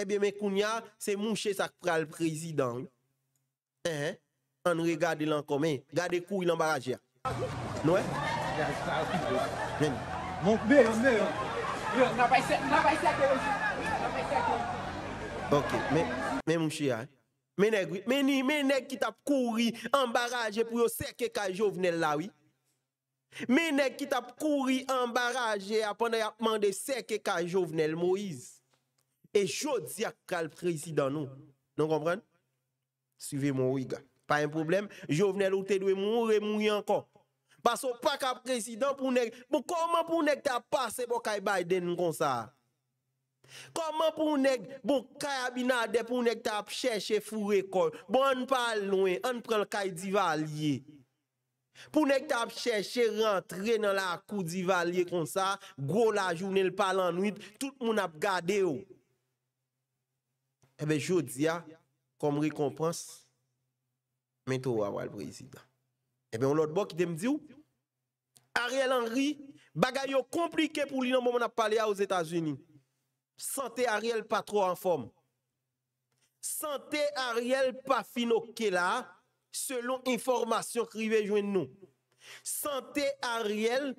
ebe men koun ya, se mounche sak pra l prezidang, an regade lanko men, gade kou yon baraje a. Nou e? Veni. Mounbe yon, mounbe yon. Mounbe yon, mounbe yon. Ok, men mounche ya. Men ek wite, meni, men ek kit ap kou yon baraje pou yo seke kay jovnel lawi. Menèk ki tap kouri ambaraje aponè apman de seke ka jovenel Moïse. E jodi ak kal presiden nou. Non kompren? Suve moun wiga. Pa yon problem, jovenel ou te dwe moun remou yon kon. Baso pa kal presiden pou neg, pou koman pou neg ta pase pou kay Biden mkon sa? Koman pou neg, pou bon e, kay Abinade pou neg ta apcheche fure kon? Bon pa lwen, an pren lkay diva liye. Pour ne pas chercher rentrer dans la cour d'Ivalier comme ça, gros la journée, le pas tout le monde a gardé. Eh bien, je dis, ah, comme récompense, mettez-vous voir le président. Eh bien, on l'autre bord qui te dit, Ariel Henry, bagaille compliqué pour lui dans moment on a parlé aux États-Unis. Santé Ariel pas trop en forme. Santé Ariel pas finoké là selon information qui vient nous. Santé Ariel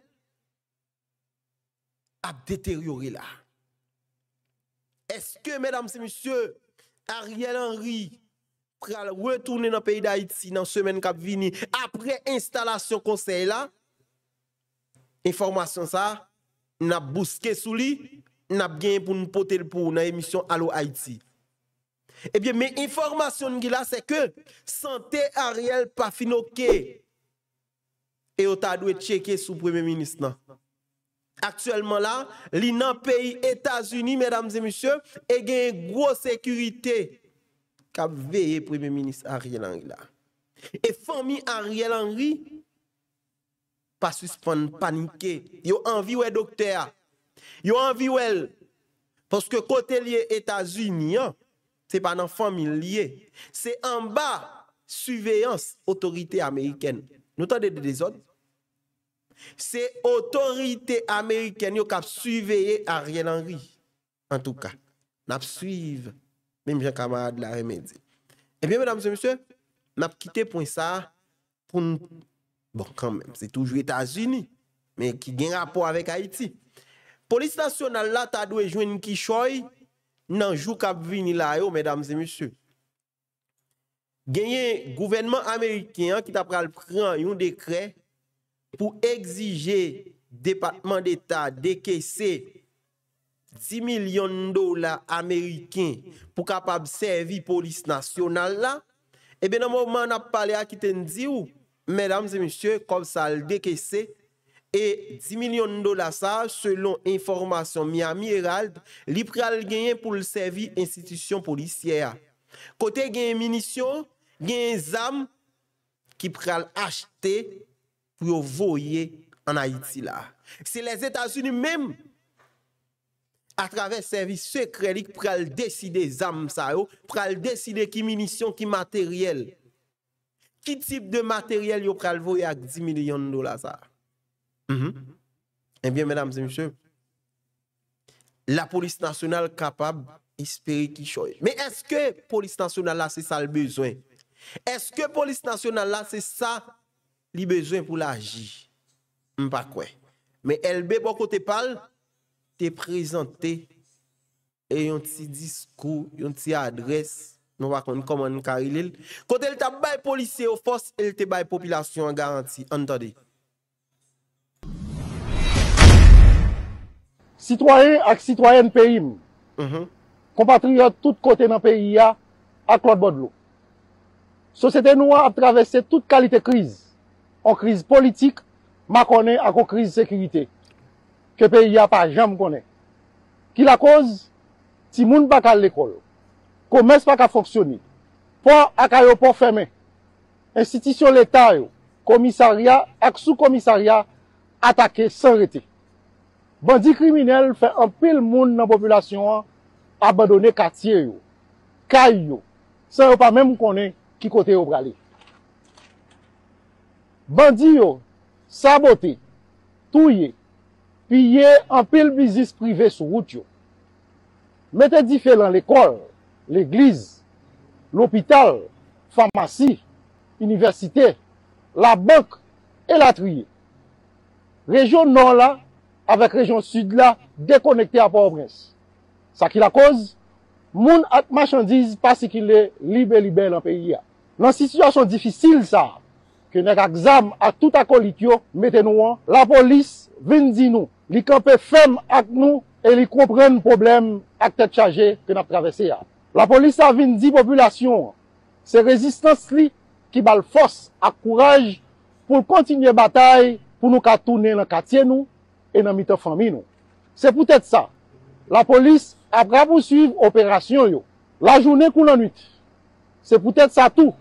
a détérioré là. Est-ce que, mesdames et messieurs, Ariel Henry pral retourner dans le pays d'Haïti dans la semaine qui vient après installation conseil là? Information ça, n'a bousqué sous lui, n'a bien pour nous porter pour dans l'émission Allo Haïti. Eh bien, mes informations c'est que santé Ariel pas Et on t'a dû checker sous premier ministre. Actuellement là, l'inan pays États-Unis, mesdames et messieurs, et une grosse sécurité qui avez veillé premier ministre Ariel Henry là. Et famille Ariel Henry, pas suspendre, panique. Yo envie docteur. Yo envie ouais. Parce que côté lié États-Unis, hein, Se pa nan familye, se an ba suveyans otorite Ameriken. Nou tan dede de zon? Se otorite Ameriken yo kap suveyen Ariel Henry. An touka, nap suive. Mem jen kamara de la remedi. E eh piye, mèdame se, mèdame se, nap kite pou yon sa, pou nou, bon, kanmèm, se toujou Etasini, men ki gen rapport avèk Haiti. Polis nasyonal la ta dwejwen yon ki choye, nanjou kap vini la yo, mèdames et monsieurs, genyen gouvennement amerikien ki tap pral pran yon dekret pou egzije Departement d'Etat deke se 10 milyon dola amerikien pou kap ap servi polis nasyonal la, ebe eh nanmou man ap pale akiten di ou, mèdames et monsieurs, kom sa l deke se, E 10 milyon do la sa, selon informasyon Miami Herald, li pral genyen pou l sevi institisyon polisyera. Kote genyen minisyon, genyen zam ki pral achete pou yo voye an Haiti la. Se les Etats-Unis mem a traves sevi sekredik pral deside zam sa yo, pral deside ki minisyon, ki materyel. Ki tip de materyel yo pral voye ak 10 milyon do la sa? Mhm. Ebyen eh mèdames et monsieurs La polis nasyonal kapab Isperi ki choye Mè eske polis nasyonal la se sa l bezwen Eske polis nasyonal la se sa Li bezwen pou la aji Mpa kwen Mè elbe pou kote pal Te prezante E yon ti diskou Yon ti adres Kote l ta bay polise Ou fos l te bay popilasyon garanti Antade Citoyen ak citoyen pe im, mhm. kompatriyo tout kote nan peyi ya ak wad bodlo. Sosete nou ap travesse tout kalite kriz, an kriz politik, ma kone ak an kriz sekirite, ke peyi ya pa jam kone. Ki la koz, ti moun bakal lekol, komes baka fonksyoni, pou ak a yo pou feme, an sitisyon leta yo, komisarya ak sou komisarya, atake san rete. Bandi kriminelle fe anpil moun nan popyla syon an, abadone katiye yo, kay yo, sa yo pa mèm mkone ki kote yo brale. Bandi yo, sabote, touye, piye anpil bizis prive sou wout yo. Mète di fe lan l'ekol, l'iglize, l'opital, famasi, universite, la bank, et la triye. Rejo nan la, avèk rejon sud la, dekonekte a povres. Sa ki la koz, moun ak machandiz pasi ki le libe-libe lan peyi ya. Lan situasyon difisil sa, ki nèk ak zam ak tout akolik yo, metenou an, la polis vin di nou, li kampe fem ak nou, e li kouprenn problem ak tet chaje ke nak travese ya. La polis sa vin di popoulasyon, se rezistans li ki bal fos ak kouraj pou kontinye batay, pou nou katounen lak atyen nou, E nan mi te fami nou. Se pou tèt sa. La polis apra pou suiv operasyon yo. La jounen kou nan nit. Se pou tèt sa tou.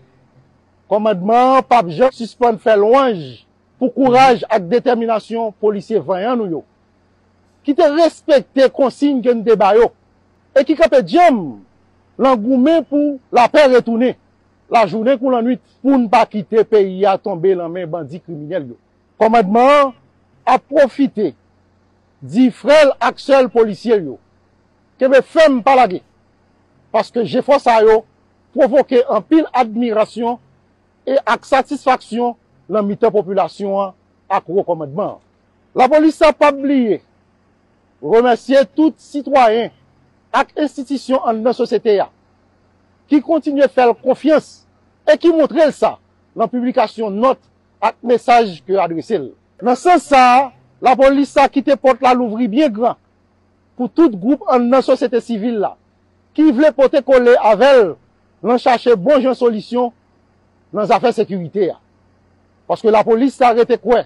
Kouman dman pap jok suspon fè louanj. Pou kouraj ak determinasyon. Polisye vayan nou yo. Ki te respekte konsigne gen de bayo. E ki kape djem. Lan goumen pou la per etounen. La jounen kou nan nit. Pou nan pa kite peyi a tombe nan men bandi kriminyel yo. Kouman dman ap profite. di frel ak sel polisye yo ke ve fem palage paske je fwa sa yo provoke an pil admirasyon e ak satisfaksyon lan mite populasyon ak rekomadman. La polisya pa bliye remersye tout sitwayen ak institisyon an nan sosete ya ki kontinye fel kofyans e ki montre el sa lan publikasyon not ak mesaj ke adresel. Nan sensa la polis sa kite pot la louvri bien gran pou tout group an nan sosete sivil la ki vle pote kole avel nan chache bon jen solisyon nan zafen sekurite ya. Paske la polis sa rete kwen,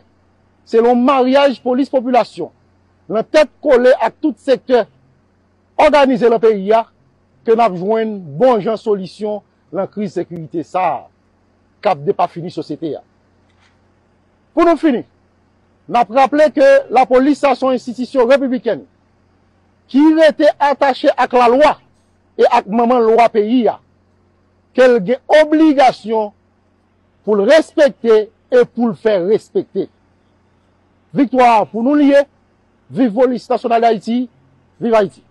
se lon mariage polis populasyon, nan tet kole a tout sektor anganize le peri ya ke nan jwen bon jen solisyon nan kriz sekurite sa kap de pa fini sosete ya. Pou nou fini, N ap rapple ke la polisasyon institisyon republiken, ki rete atache ak la loa, e ak maman loa peyi ya, kelge obligasyon pou l respekte, e pou l fèr respekte. Victoire pou nou liye, vivoli stasyon alay iti, vivay iti.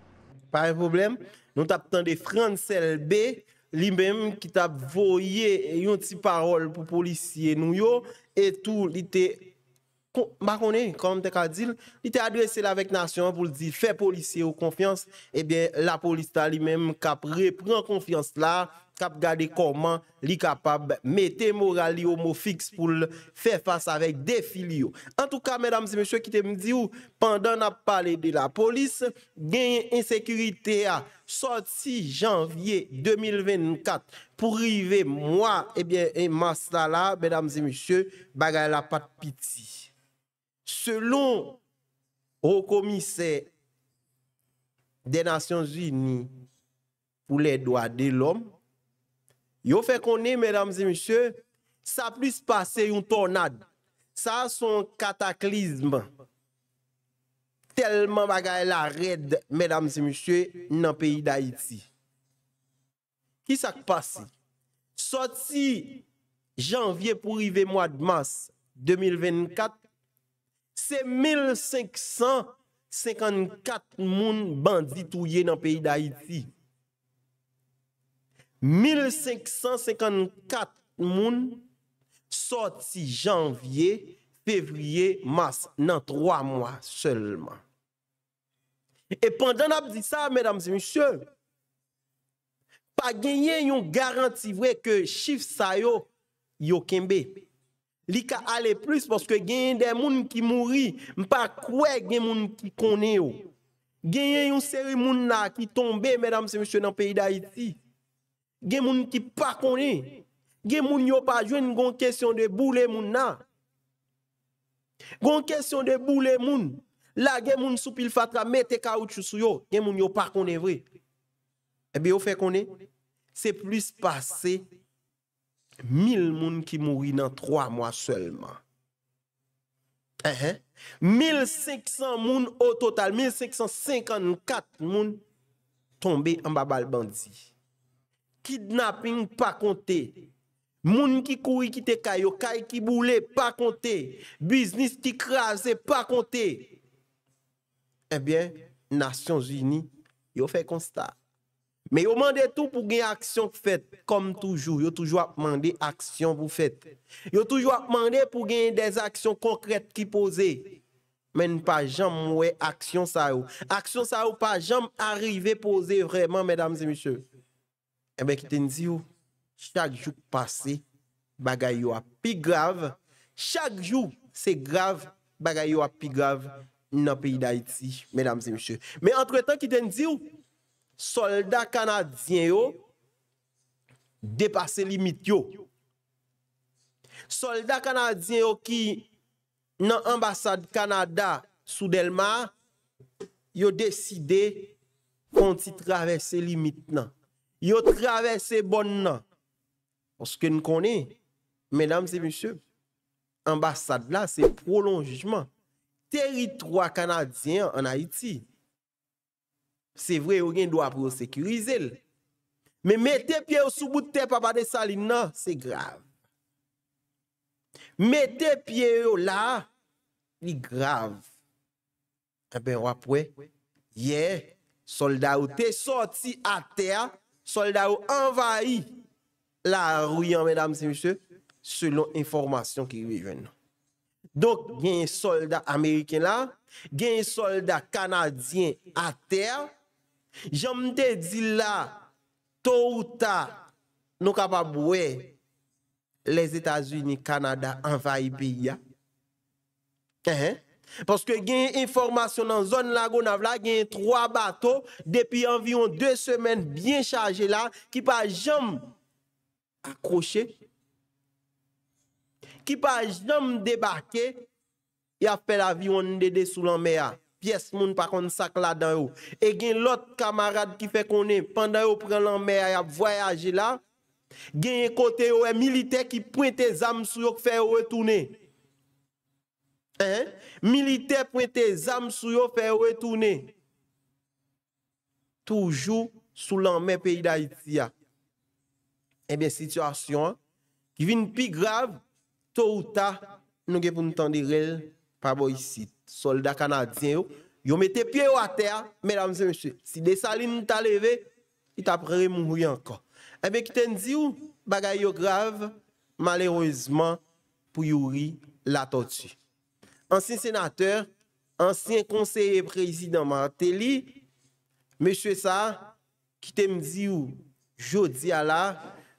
Parè problem, nou tap tande Fransel B, li bem ki tap voye yon ti parol pou polisye nou yo, etou li te... ba konen, kom te ka dil, li te adrese la vek nasyon pou li di fe polisye ou konfians, e eh ben la polis ta li menm kap repren konfians la, kap gade koman li kapab mette morali ou mou fix pou li fe fasa avek defil yo. En tou ka, mèdames et mèchè, ki te mdi ou, pandan ap pale de la polis, genye insekurite a. Soti janvye 2024 pou rive mwa, e eh ben, mwast la la, mèdames et mèchè, bagay la pat piti. selon ho komise de Nasyon Zwi ni pou le doade lom, yo fe konen, mèdames et monsye, sa plus pase yon tornade, sa son kataklizm telman bagay la red, mèdames et monsye, nan peyi da Iti. Ki sak pase? Soti, janvye pou rive mwa d'mas, 2024, c'est 1554 moun bandits dans le pays d'Haïti. 1554 moun sorti janvier, février, mars, dans trois mois seulement. Et pendant que dit ça, mesdames et messieurs, pas gagné une garantie vrai que chiffre sa yo yo li ka plus parce que gagne des moun ki mouri m'pa croire gagne moun ki connaît yo Genye yon série moun là qui tombé mesdames et messieurs dans pays d'Haïti Genye moun qui pas connaît Genye moun yo pa jwen gon question de boule moun na. gon question de boule moun la genye moun sou pile fatra mette caoutchouc sou yo genye moun yo pa connaît vre. et eh bien yo fait connaît c'est plus passé 1000 personnes qui mourent dans 3 mois seulement. Uh -huh. 1500 moun au total, 1554 moun tombées en bas de bandit. Kidnapping pas compté. Moun qui couri qui te kayo, kay qui boule pas compté. Business qui crase pas compté. Eh bien, Nations Unies, yo fait constat. Men eh yo mande tou pou gen aksyon pou fet, kom toujou. Yo toujou ap mande aksyon pou fet. Yo toujou ap mande pou gen des aksyon konkret ki pose. Men pa jam mwe aksyon sa ou. Aksyon sa ou pa jam arrive pose vreman, men dam zemishe. Ebe ki ten zi ou, chak jou pase, bagay yo ap pi grav. Chak jou se grav, bagay yo ap pi grav, nan pi da iti, men dam zemishe. Men antre tan ki ten zi ou, Soldat kanadyen yo depase limit yo. Soldat kanadyen yo ki nan ambasade kanada soudelma, yo deside konti travese limit nan. Yo travese bon nan. Oske nou koni, medam se misyo, ambasade la se prolonjjman. Teritroi kanadyen an Haiti, se vre ou gen do apro sekurize l. Me mette pye ou souboute te papade sali nan, se grav. Mette pye ou la, li grav. E ben wapwe, ye, solda ou te sorti a ter, solda ou envahi la ruyan mèdame se misye, selon informasyon ki rive jen nan. Dok gen solda ameriken la, gen solda kanadyen a ter, Jom de di la, to ou ta, nou ka pa boue, les Etats-Unis, Kanada, anvay bi ya. Paske genye informasyon nan zon la Gonavla, genye 3 bato, depi anvion 2 semen, genye 2 semen, genye 2 semen, genye 2 semen, genye 2 semen, genye 2 semen, genye 2 semen, pièce moun pas contre sac là yo. et gen l'autre camarade qui fait qu'on est pendant yo prend l'armée mer y a voyager là gen côté yo militaire qui pointe des armes sur yo faire retourner hein militaire pointe des armes sur yo faire retourner toujours sous l'armée mer pays d'Haïti Eh bien situation hein, qui vient plus grave tôt ou tard nous gen pour nous pa pas ici Soldat kanadyen yo, yo mette pye yo a te a, mè dam zè mè chè, si desa li nou ta leve, i ta prere mou mou yanko. E mè ki ten di ou, bagay yo grav, malerouzman pou youri la totche. Ansyen senater, ansyen konseye prezidant mè a te li, mè chè sa, ki ten di ou, jodi a la,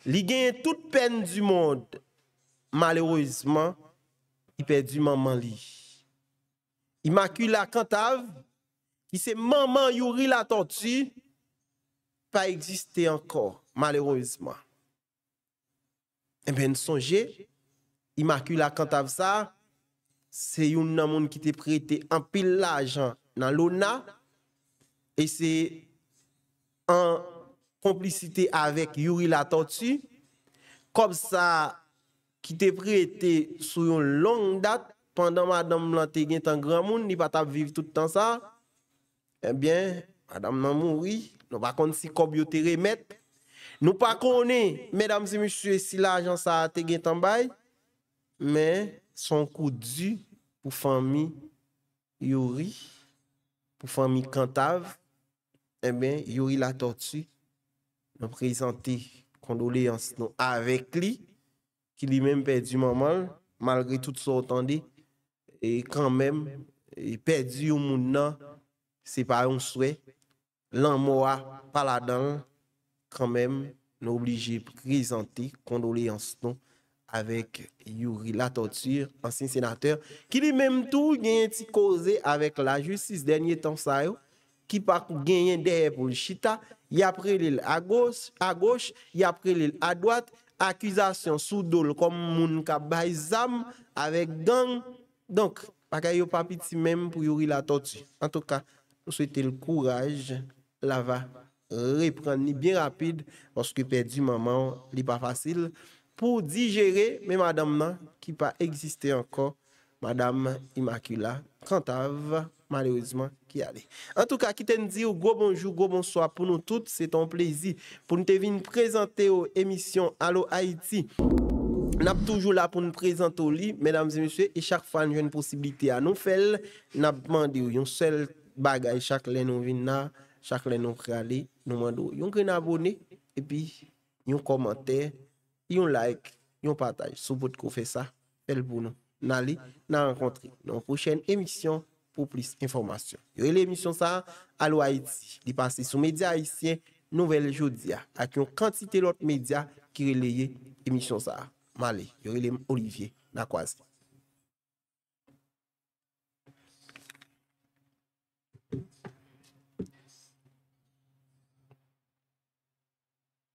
li gen tout pen du moun, malerouzman, i perdi maman li. imakul la kantav, i se maman yuri la tanti, pa egziste ankor, malerouzman. E eh ben sonje, imakul la kantav sa, se yon nan moun ki te prete an pil la jan nan lona, e se an komplicite avek yuri la tanti, kom sa ki te prete sou yon long dat, pandan madam lan te gen tan gran moun, ni bat ap viv tout tan sa, ebyen, eh adam nan moun ri, nou bakon si kob yo te remet, nou pakone, medam si monsi si la ajan sa te gen tan bay, men, son kou di, pou fami, yori, pou fami kantav, ebyen, eh yori la tortue, nou prezante, kondole ansi nou, avek li, ki li men pe di mamal, malgre tout sa otande, ebyen, et quand même, il perdu au monde, c'est pas un souhait. L'amour, pas là-dedans, quand même, nous obligés de présenter condoléances avec Yuri La Torture, ancien sénateur, qui lui-même tout gagne petit causé avec la justice dernier temps ça qui pas gagné derrière pour le chita, il a pris l'île à gauche, à gauche, il a pris l'île à droite, accusation sous dol comme moun ka avec gang donc, pas ait pas petit même pour yori la tortue. En tout cas, nous souhaitons le courage, la va reprendre bien rapide parce que perdu maman, n'est pas facile pour digérer mais madame nan, qui pas existé encore, madame Immacula Cantave malheureusement qui allait. En tout cas, qui te dit gros bonjour, gros bonsoir pour nous toutes, c'est un plaisir pour nous te venir présenter aux émissions Allo Haïti. Nous sommes toujours là pour nous présenter au lit, mesdames et messieurs, et chaque fois nous avons une possibilité à nous faire. Nous avons demandé une seule bagaille chaque fois nous venons là, chaque fois nous allons, nous demandons un abonné, et puis un commentaire, un like, un partage. Si vous pouvez faire ça, faites pour nous. Nous allons dans la prochaine émission pour plus d'informations. L'émission ça, à Haïti, il passe sous Média Haïtien, Nouvelle Jodia, avec une quantité d'autres médias qui relayent l'émission ça. Mali Yérim Olivier Nakwazi